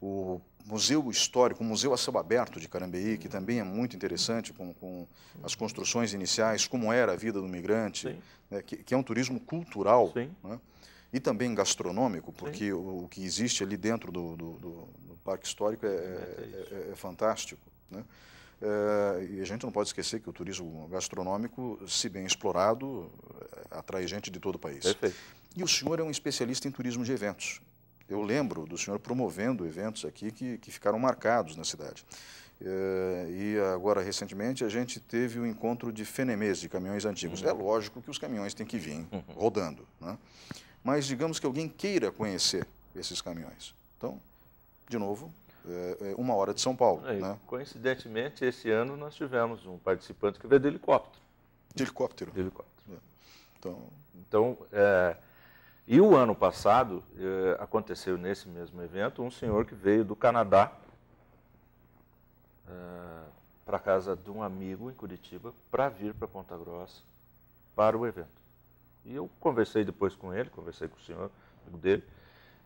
o Museu Histórico, o Museu a Céu Aberto de Carambeí, que também é muito interessante com, com as construções iniciais, como era a vida do migrante, né, que, que, é um turismo cultural né, e também gastronômico, porque o, o, que existe ali dentro do, do, do parque histórico é, é, é fantástico. Né? e a gente não pode esquecer que o turismo gastronômico, se bem explorado, atrai gente de todo o país. Perfeito. E o senhor é um especialista em turismo de eventos. Eu lembro do senhor promovendo eventos aqui que, que ficaram marcados na cidade. e agora, recentemente, a gente teve o um encontro de fenemês de caminhões antigos. Uhum. É lógico que os caminhões têm que vir rodando. Né? Mas digamos que alguém queira conhecer esses caminhões. Então, de novo, é, é, uma hora de São Paulo. né? Coincidentemente, esse ano nós tivemos um participante que veio de helicóptero. De helicóptero? De helicóptero. É. Então, então é, e o ano passado, é, aconteceu nesse mesmo evento, um senhor que veio do Canadá para casa de um amigo em Curitiba para vir para Ponta Grossa para o evento. E eu conversei depois com ele, conversei com o senhor, amigo dele,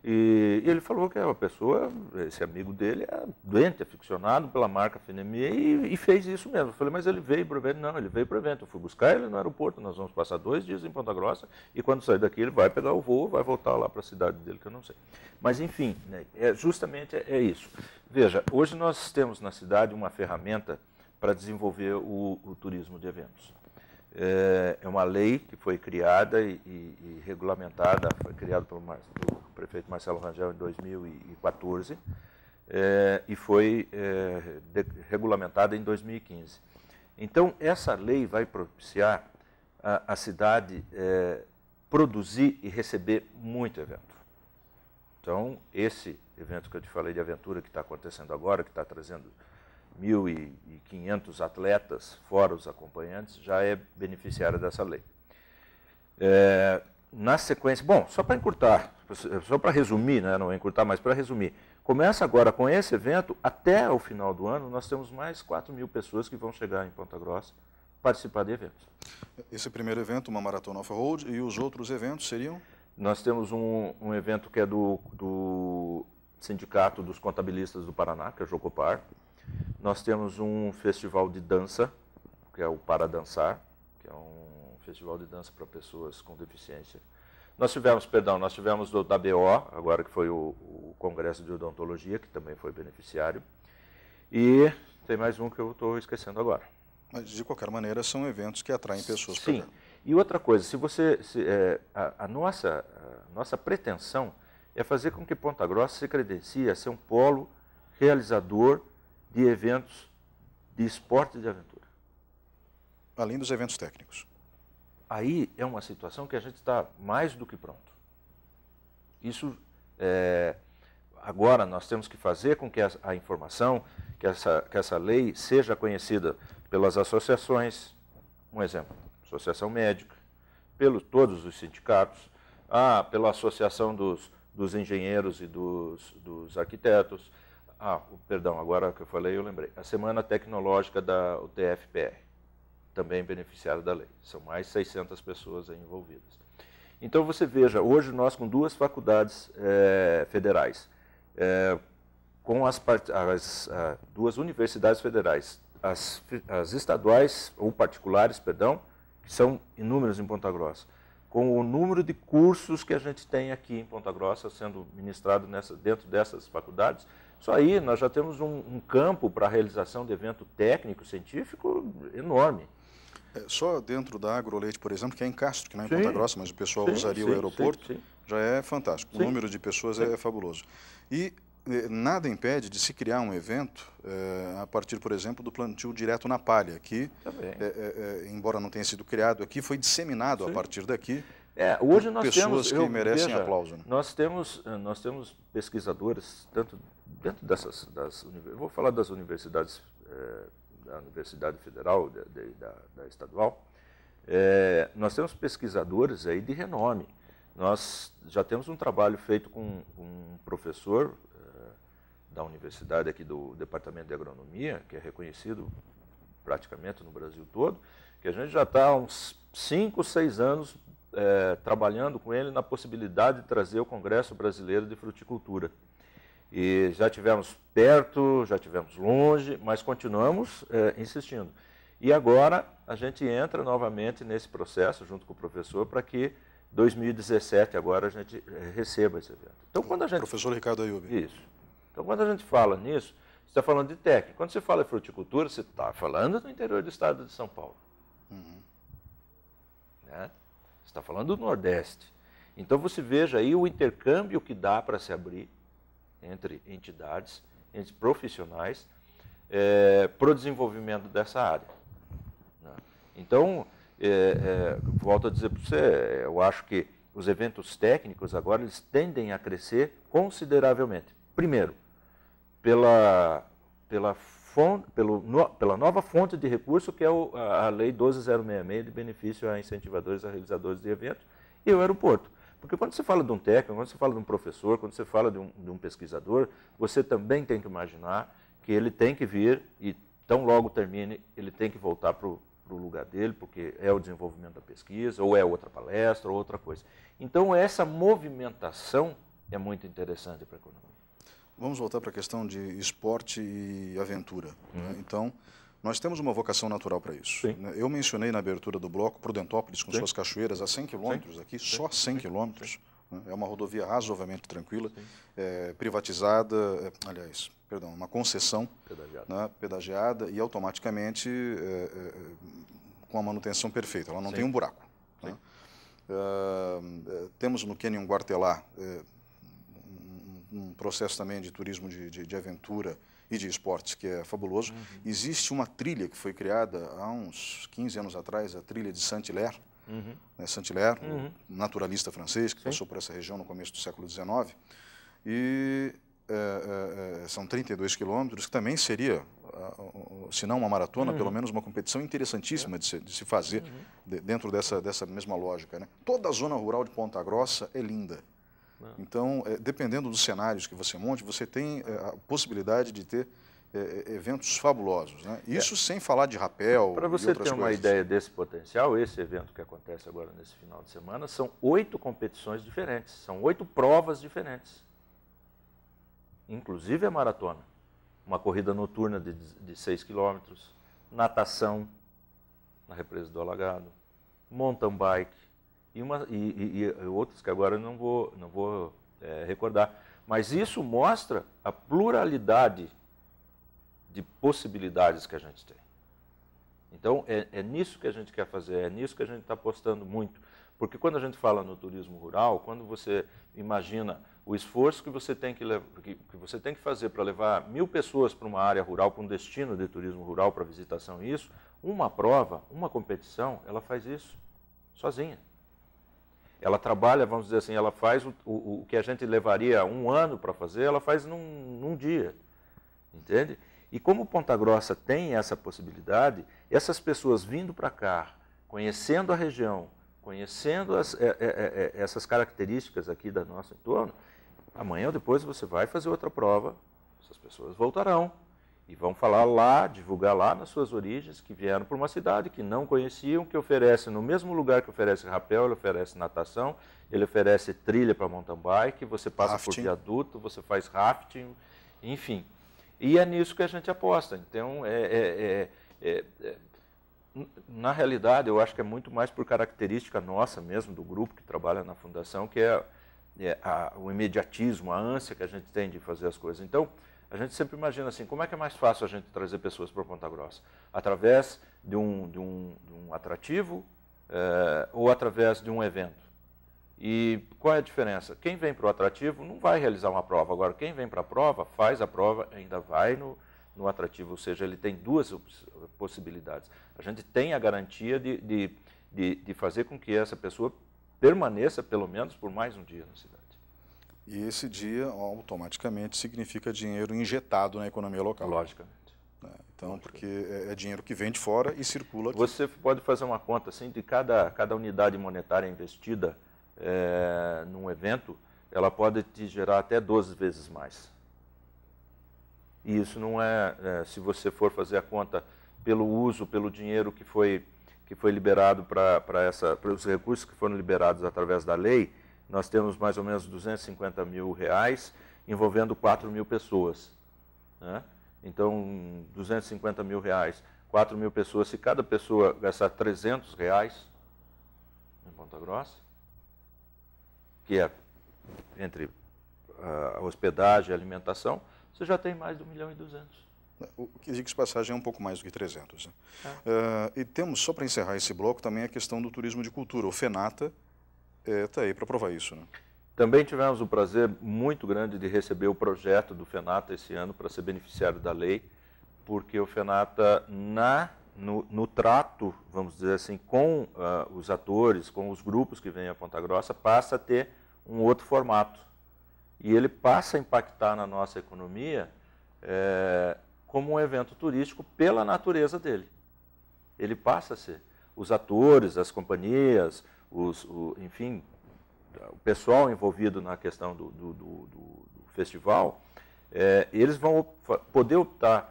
e, e ele falou que é uma pessoa, esse amigo dele é doente, aficionado pela marca Finemia e, e, fez isso mesmo. Eu falei, mas ele veio para o evento? Não, ele veio para o evento. Eu fui buscar ele no aeroporto, nós vamos passar dois dias em Ponta Grossa e quando sair daqui ele vai pegar o voo, vai voltar lá para a cidade dele, que eu não sei. Mas enfim, né, é, justamente é, é isso. Veja, hoje nós temos na cidade uma ferramenta para desenvolver o, o turismo de eventos. É, é uma lei que foi criada e, e, e regulamentada, foi criada pelo, pelo, prefeito Marcelo Rangel em 2014 é, e foi é, de, regulamentada em 2015. Então, essa lei vai propiciar a, a cidade é, produzir e receber muito evento. Então, esse evento que eu te falei de aventura que está acontecendo agora, que está trazendo 1.500 atletas, fora os acompanhantes, já é beneficiária dessa lei. É, na sequência, bom, só para encurtar, só para resumir, né, não encurtar, mas para resumir, começa agora com esse evento, até o final do ano, nós temos mais 4 mil pessoas que vão chegar em Ponta Grossa participar de eventos. Esse primeiro evento, uma maratona off-road, e os outros eventos seriam? Nós temos um, um evento que é do, do Sindicato dos Contabilistas do Paraná, que é o Jocopar, nós temos um festival de dança, que é o Para Dançar, que é um festival de dança para pessoas com deficiência. Nós tivemos, perdão, nós tivemos o da BO, agora que foi o, o Congresso de Odontologia, que também foi beneficiário. E tem mais um que eu estou esquecendo agora. Mas, de qualquer maneira, são eventos que atraem pessoas para Sim. E outra coisa, se você, se, é, a, a, nossa, a nossa pretensão é fazer com que Ponta Grossa se credencie a ser um polo realizador de eventos de esporte de aventura. Além dos eventos técnicos. Aí é uma situação que a gente está mais do que pronto. Isso é, agora nós temos que fazer com que a, a informação, que essa, que essa lei seja conhecida pelas associações, um exemplo, associação médica, pelos todos os sindicatos, ah, pela associação dos, dos engenheiros e dos, dos arquitetos, ah, perdão, agora que eu falei, eu lembrei. A Semana Tecnológica da UTFPR, também beneficiada da lei. São mais 600 pessoas envolvidas. Então, você veja, hoje nós com duas faculdades é, federais, é, com as, as a, duas universidades federais, as, as estaduais ou particulares, perdão, que são inúmeros em Ponta Grossa, com o número de cursos que a gente tem aqui em Ponta Grossa sendo ministrado nessa, dentro dessas faculdades, isso aí, nós já temos um, um campo para a realização de evento técnico, científico enorme. É, só dentro da Agroleite, por exemplo, que é em Castro, que não é em sim. Ponta Grossa, mas o pessoal sim, usaria sim, o aeroporto, já é fantástico. O número de pessoas é fabuloso. E eh, nada impede de se criar um evento eh, a partir, por exemplo, do plantio direto na palha, que, eh, embora não tenha sido criado aqui, foi disseminado Sim. a partir daqui é, hoje nós pessoas temos, que eu, merecem veja, aplauso. Né? Nós temos, eh, nós temos pesquisadores tanto dentro dessas das vou falar das universidades é, da Universidade Federal de, de, da, da, estadual. É, nós temos pesquisadores aí de renome. Nós já temos um trabalho feito com, com um professor da universidade aqui do Departamento de Agronomia, que é reconhecido praticamente no Brasil todo, que a gente já está há uns 5, 6 anos é, trabalhando com ele na possibilidade de trazer o Congresso Brasileiro de Fruticultura. E já tivemos perto, já tivemos longe, mas continuamos é, insistindo. E agora a gente entra novamente nesse processo junto com o professor para que 2017 agora a gente é, receba esse evento. Então quando a gente Professor Ricardo Ayub. Isso. Então quando a gente fala nisso, você está falando de técnica. Quando você fala em fruticultura, você está falando do interior do estado de São Paulo. Uhum. Né? está falando do Nordeste. Então você veja aí o intercâmbio que dá para se abrir entre entidades, entre profissionais, é, para o desenvolvimento dessa área. Né? Então, é, é, volto a dizer para você, eu acho que os eventos técnicos agora eles tendem a crescer consideravelmente. Primeiro, pela, pela fonte, pelo, no, pela nova fonte de recurso, que é o, a, a Lei 12066 de benefício a incentivadores a realizadores de eventos, e o aeroporto. Porque quando você fala de um técnico, quando você fala de um professor, quando você fala de um, de um pesquisador, você também tem que imaginar que ele tem que vir e tão logo termine, ele tem que voltar para o lugar dele, porque é o desenvolvimento da pesquisa, ou é outra palestra, ou outra coisa. Então, essa movimentação é muito interessante para a economia. Vamos voltar para a questão de esporte e aventura. Né? Uhum. Né? Então, nós temos uma vocação natural para isso. Sim. Né? Eu mencionei na abertura do bloco Prudentópolis, com Sim. suas cachoeiras a 100 quilômetros aqui, Sim. só 100 quilômetros. Né? É uma rodovia razoavelmente tranquila, é, privatizada, é, aliás, perdão, uma concessão pedagiada, né, pedagiada e automaticamente é, é, é com a manutenção perfeita. Ela não tem um buraco. Né? Ah, é, temos no Canyon Guartelá um processo também de turismo de, de, de aventura e de esportes que é fabuloso. Uhum. Existe uma trilha que foi criada há uns 15 anos atrás, a trilha de Saint-Hilaire, uhum. né, Saint-Hilaire, uhum. um naturalista francês que Sim. passou por essa região no começo do século XIX. E é, é, é são 32 quilômetros, que também seria, se não uma maratona, uhum. pelo menos uma competição interessantíssima de se, de se fazer uhum. de, dentro dessa, dessa mesma lógica. Né? Toda a zona rural de Ponta Grossa é linda. É. Então, é, dependendo dos cenários que você monte, você tem é, a possibilidade de ter é, é eventos fabulosos. Né? É. Isso sem falar de rapel. Para você ter uma ideia desse potencial, esse evento que acontece agora nesse final de semana são oito competições diferentes, são oito provas diferentes, inclusive a maratona, uma corrida noturna de, de 6 quilômetros, natação na represa do Alagado, mountain bike, e, uma, e, e, e outros que agora eu não vou, não vou é, recordar. Mas isso mostra a pluralidade de possibilidades que a gente tem. Então, é, é nisso que a gente quer fazer, é nisso que a gente está apostando muito. Porque quando a gente fala no turismo rural, quando você imagina o esforço que você tem que, que, que você tem que fazer para levar mil pessoas para uma área rural, para um destino de turismo rural, para visitação, isso, uma prova, uma competição, ela faz isso sozinha. Ela trabalha, vamos dizer assim, ela faz o, o, o que a gente levaria um ano para fazer, ela faz num, num dia. Entende? E como Ponta Grossa tem essa possibilidade, essas pessoas vindo para cá, conhecendo a região, conhecendo as, é, é, é, é essas características aqui do nosso entorno, amanhã ou depois você vai fazer outra prova, essas pessoas voltarão. E vão falar lá, divulgar lá nas suas origens, que vieram por uma cidade que não conheciam, que oferece, no mesmo lugar que oferece rapel, ele oferece natação, ele oferece trilha para mountain bike, você passa rafting. por viaduto, você faz rafting, enfim. E é nisso que a gente aposta. Então, é é, é, é, é, na realidade, eu acho que é muito mais por característica nossa mesmo, do grupo que trabalha na fundação, que é, é a, o imediatismo, a ânsia que a gente tem de fazer as coisas. Então, a gente sempre imagina assim, como é que é mais fácil a gente trazer pessoas para Ponta Grossa? Através de um, de um, de um atrativo é, ou através de um evento? E qual é a diferença? Quem vem para o atrativo não vai realizar uma prova. Agora, quem vem para a prova, faz a prova, ainda vai no, no atrativo. Ou seja, ele tem duas possibilidades. A gente tem a garantia de, de, de, de fazer com que essa pessoa permaneça, pelo menos, por mais um dia na cidade. E esse dia automaticamente significa dinheiro injetado na economia local. Logicamente. É, então, porque é, é dinheiro que vem de fora e circula aqui. Você pode fazer uma conta assim de cada, cada unidade monetária investida é, num evento, ela pode te gerar até 12 vezes mais. E isso não é, é se você for fazer a conta pelo uso, pelo dinheiro que foi, que foi liberado para essa, para os recursos que foram liberados através da lei, nós temos mais ou menos 250 mil reais envolvendo 4 mil pessoas. Né? Então, 250 mil reais, 4 mil pessoas, se cada pessoa gastar 300 reais em Ponta Grossa, que é entre a ah, hospedagem e a alimentação, você já tem mais de 1 milhão e 200. O que digo de passagem é um pouco mais do que 300. Né? É. Uh, e temos, só para encerrar esse bloco, também a questão do turismo de cultura. O FENATA, está é, aí para provar isso. Né? Também tivemos o prazer muito grande de receber o projeto do FENATA esse ano para ser beneficiário da lei, porque o FENATA, na, no, no trato, vamos dizer assim, com uh, os atores, com os grupos que vêm a Ponta Grossa, passa a ter um outro formato. E ele passa a impactar na nossa economia é, como um evento turístico pela natureza dele. Ele passa a ser. Os atores, as companhias, os, o, enfim, o pessoal envolvido na questão do, do, do, do festival, é, eles vão poder optar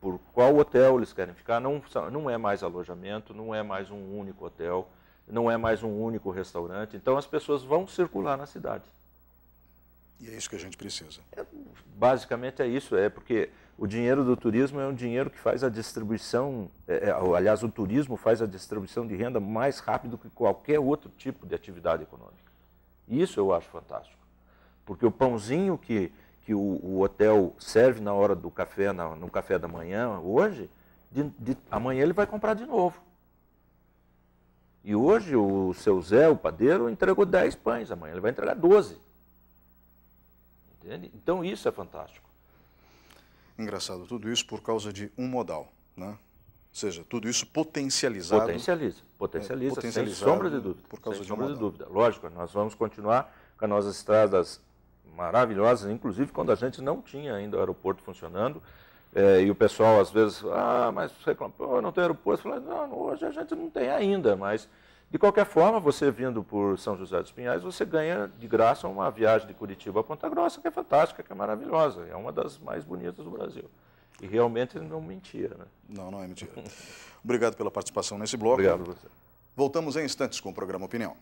por qual hotel eles querem ficar. Não, não é mais alojamento, não é mais um único hotel, não é mais um único restaurante. Então as pessoas vão circular na cidade. E é isso que a gente precisa. É, basicamente é isso, é porque o dinheiro do turismo é um dinheiro que faz a distribuição, é, é aliás, o turismo faz a distribuição de renda mais rápido que qualquer outro tipo de atividade econômica. Isso eu acho fantástico. Porque o pãozinho que, que o, o hotel serve na hora do café, na, no café da manhã, hoje, de, de, amanhã ele vai comprar de novo. E hoje o seu Zé, o padeiro, entregou 10 pães, amanhã ele vai entregar 12. Entende? Então isso é fantástico. Engraçado, tudo isso por causa de um modal, né? Ou seja, tudo isso potencializado. Potencializa, potencializa, é, sem sombra de dúvida. Por causa sem de sombra um de dúvida. Lógico, nós vamos continuar com as nossas estradas maravilhosas, inclusive quando a gente não tinha ainda o aeroporto funcionando. É, e o pessoal às vezes, ah, mas reclama, não tem aeroporto. Eu falo, não, hoje a gente não tem ainda, mas de qualquer forma, você vindo por São José dos Pinhais, você ganha de graça uma viagem de Curitiba a Ponta Grossa, que é fantástica, que é maravilhosa, é uma das mais bonitas do Brasil. E realmente não mentira, né? Não, não é mentira. Obrigado pela participação nesse bloco. Obrigado a você. Voltamos em instantes com o programa Opinião.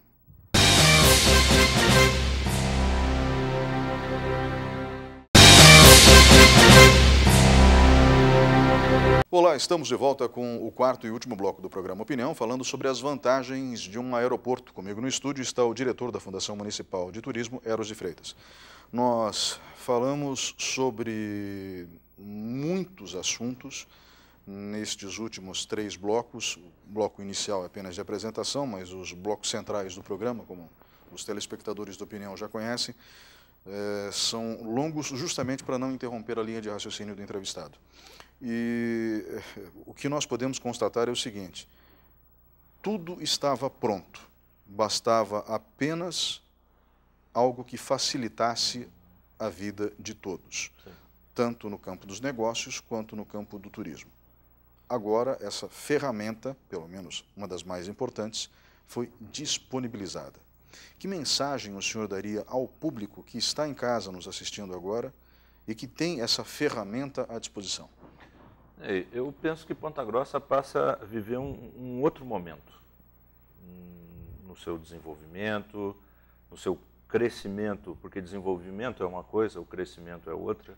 Olá, estamos de volta com o quarto e último bloco do programa Opinião, falando sobre as vantagens de um aeroporto. Comigo no estúdio está o diretor da Fundação Municipal de Turismo, Eros de Freitas. Nós falamos sobre muitos assuntos nestes últimos três blocos. O bloco inicial é apenas de apresentação, mas os blocos centrais do programa, como os telespectadores do Opinião já conhecem, eh, são longos justamente para não interromper a linha de raciocínio do entrevistado. E eh, o que nós podemos constatar é o seguinte: tudo estava pronto, bastava apenas algo que facilitasse a vida de todos, Sim. tanto no campo dos negócios quanto no campo do turismo. Agora, essa ferramenta, pelo menos uma das mais importantes, foi disponibilizada. Que mensagem o senhor daria ao público que está em casa nos assistindo agora e que tem essa ferramenta à disposição? Eu penso que Ponta Grossa passa a viver um, um outro momento hum, no seu desenvolvimento, no seu crescimento, porque desenvolvimento é uma coisa, o crescimento é outra.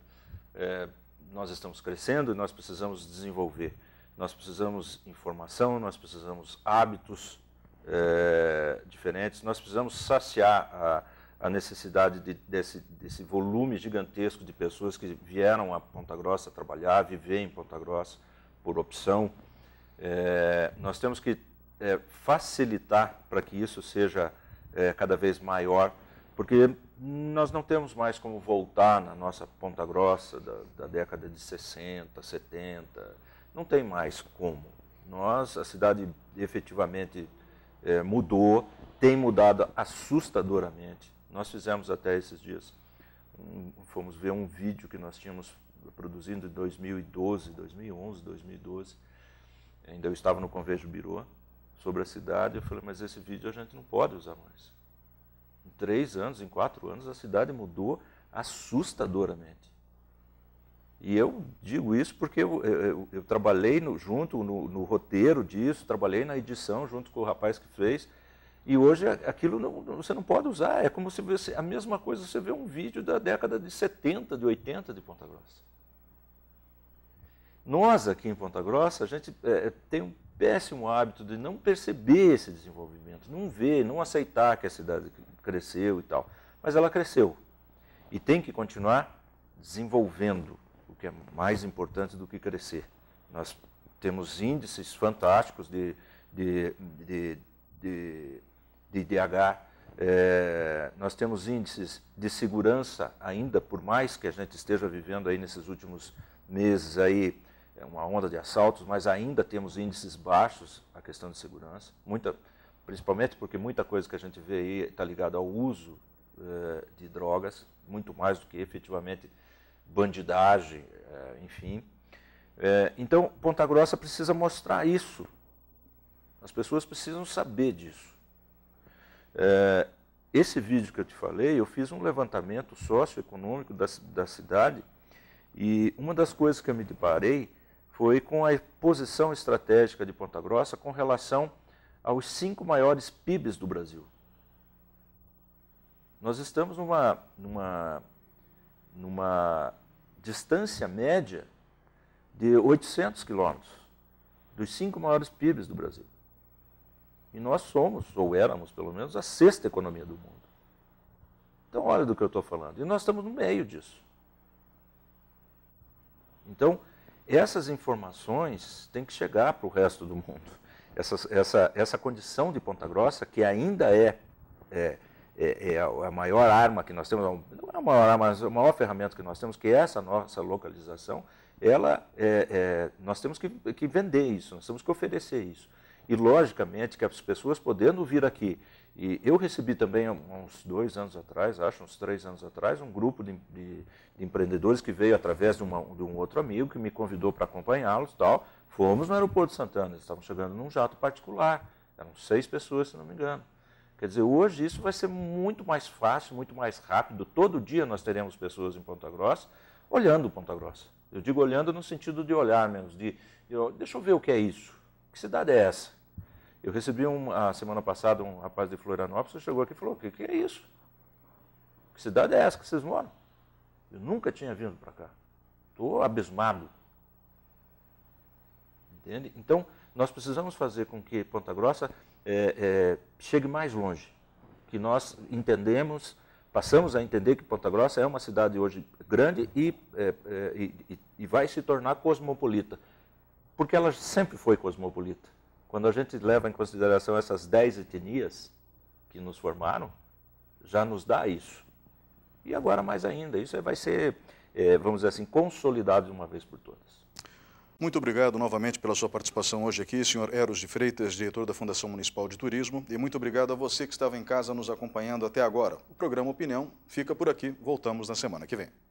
É, nós estamos crescendo e nós precisamos desenvolver. Nós precisamos informação, nós precisamos hábitos é, diferentes, nós precisamos saciar a, a necessidade de, desse, desse volume gigantesco de pessoas que vieram a Ponta Grossa trabalhar, viver em Ponta Grossa por opção. É, nós temos que é, facilitar para que isso seja é, cada vez maior, porque nós não temos mais como voltar na nossa Ponta Grossa da, da década de 60, 70, não tem mais como. Nós, a cidade efetivamente é, mudou, tem mudado assustadoramente. Nós fizemos até esses dias. Um, fomos ver um vídeo que nós tínhamos produzindo em 2012, 2011, 2012. Ainda eu estava no Convejo Birô, sobre a cidade. Eu falei, mas esse vídeo a gente não pode usar mais. Em três anos, em quatro anos, a cidade mudou assustadoramente. E eu digo isso porque eu, eu, eu trabalhei no, junto no, no roteiro disso, trabalhei na edição junto com o rapaz que fez, e hoje é, aquilo não, você não pode usar. É como se você. A mesma coisa você vê um vídeo da década de 70, de 80 de Ponta Grossa. Nós aqui em Ponta Grossa, a gente é, é, tem um péssimo hábito de não perceber esse desenvolvimento, não ver, não aceitar que a cidade cresceu e tal. Mas ela cresceu. E tem que continuar desenvolvendo, o que é mais importante do que crescer. Nós temos índices fantásticos de, de, de, de de IDH. É, eh, nós temos índices de segurança ainda, por mais que a gente esteja vivendo aí nesses últimos meses aí é uma onda de assaltos, mas ainda temos índices baixos a questão de segurança, muita, principalmente porque muita coisa que a gente vê aí está ligada ao uso eh, de drogas, muito mais do que efetivamente bandidagem, eh, enfim. então, Ponta Grossa precisa mostrar isso. As pessoas precisam saber disso. É, esse vídeo que eu te falei, eu fiz um levantamento socioeconômico da, da cidade e uma das coisas que eu me deparei foi com a posição estratégica de Ponta Grossa com relação aos cinco maiores PIBs do Brasil. Nós estamos numa, numa, numa distância média de 800 quilômetros dos cinco maiores PIBs do Brasil. E nós somos, ou éramos pelo menos, a sexta economia do mundo. Então, olha do que eu estou falando. E nós estamos no meio disso. Então, essas informações têm que chegar para o resto do mundo. Essa, essa, essa condição de Ponta Grossa, que ainda é, é, é, é a maior arma que nós temos, não é a maior arma, mas a maior ferramenta que nós temos, que é essa nossa localização, ela, é, é nós temos que, que vender isso, nós temos que oferecer isso. E, logicamente, que as pessoas podendo vir aqui. E eu recebi também, uns dois anos atrás, acho, uns três anos atrás, um grupo de, de, de empreendedores que veio através de, uma, de um outro amigo que me convidou para acompanhá-los tal. Fomos no aeroporto de Santana, eles estavam chegando num jato particular. Eram seis pessoas, se não me engano. Quer dizer, hoje isso vai ser muito mais fácil, muito mais rápido. Todo dia nós teremos pessoas em Ponta Grossa olhando Ponta Grossa. Eu digo olhando no sentido de olhar menos, de eu, deixa eu ver o que é isso. Que cidade é essa? Eu recebi a semana passada um rapaz de Florianópolis que chegou aqui e falou: "O que, que é isso? Que cidade é essa que vocês moram?" Eu nunca tinha vindo para cá. Estou abismado. Entende? Então, nós precisamos fazer com que Ponta Grossa é, é, chegue mais longe. Que nós entendemos, passamos a entender que Ponta Grossa é uma cidade hoje grande e, é, é e, e vai se tornar cosmopolita. Porque ela sempre foi cosmopolita. Quando a gente leva em consideração essas dez etnias que nos formaram, já nos dá isso. E agora mais ainda, isso vai ser, é, vamos dizer assim, consolidado de uma vez por todas. Muito obrigado novamente pela sua participação hoje aqui, senhor Eros de Freitas, diretor da Fundação Municipal de Turismo, e muito obrigado a você que estava em casa nos acompanhando até agora. O programa Opinião fica por aqui, voltamos na semana que vem.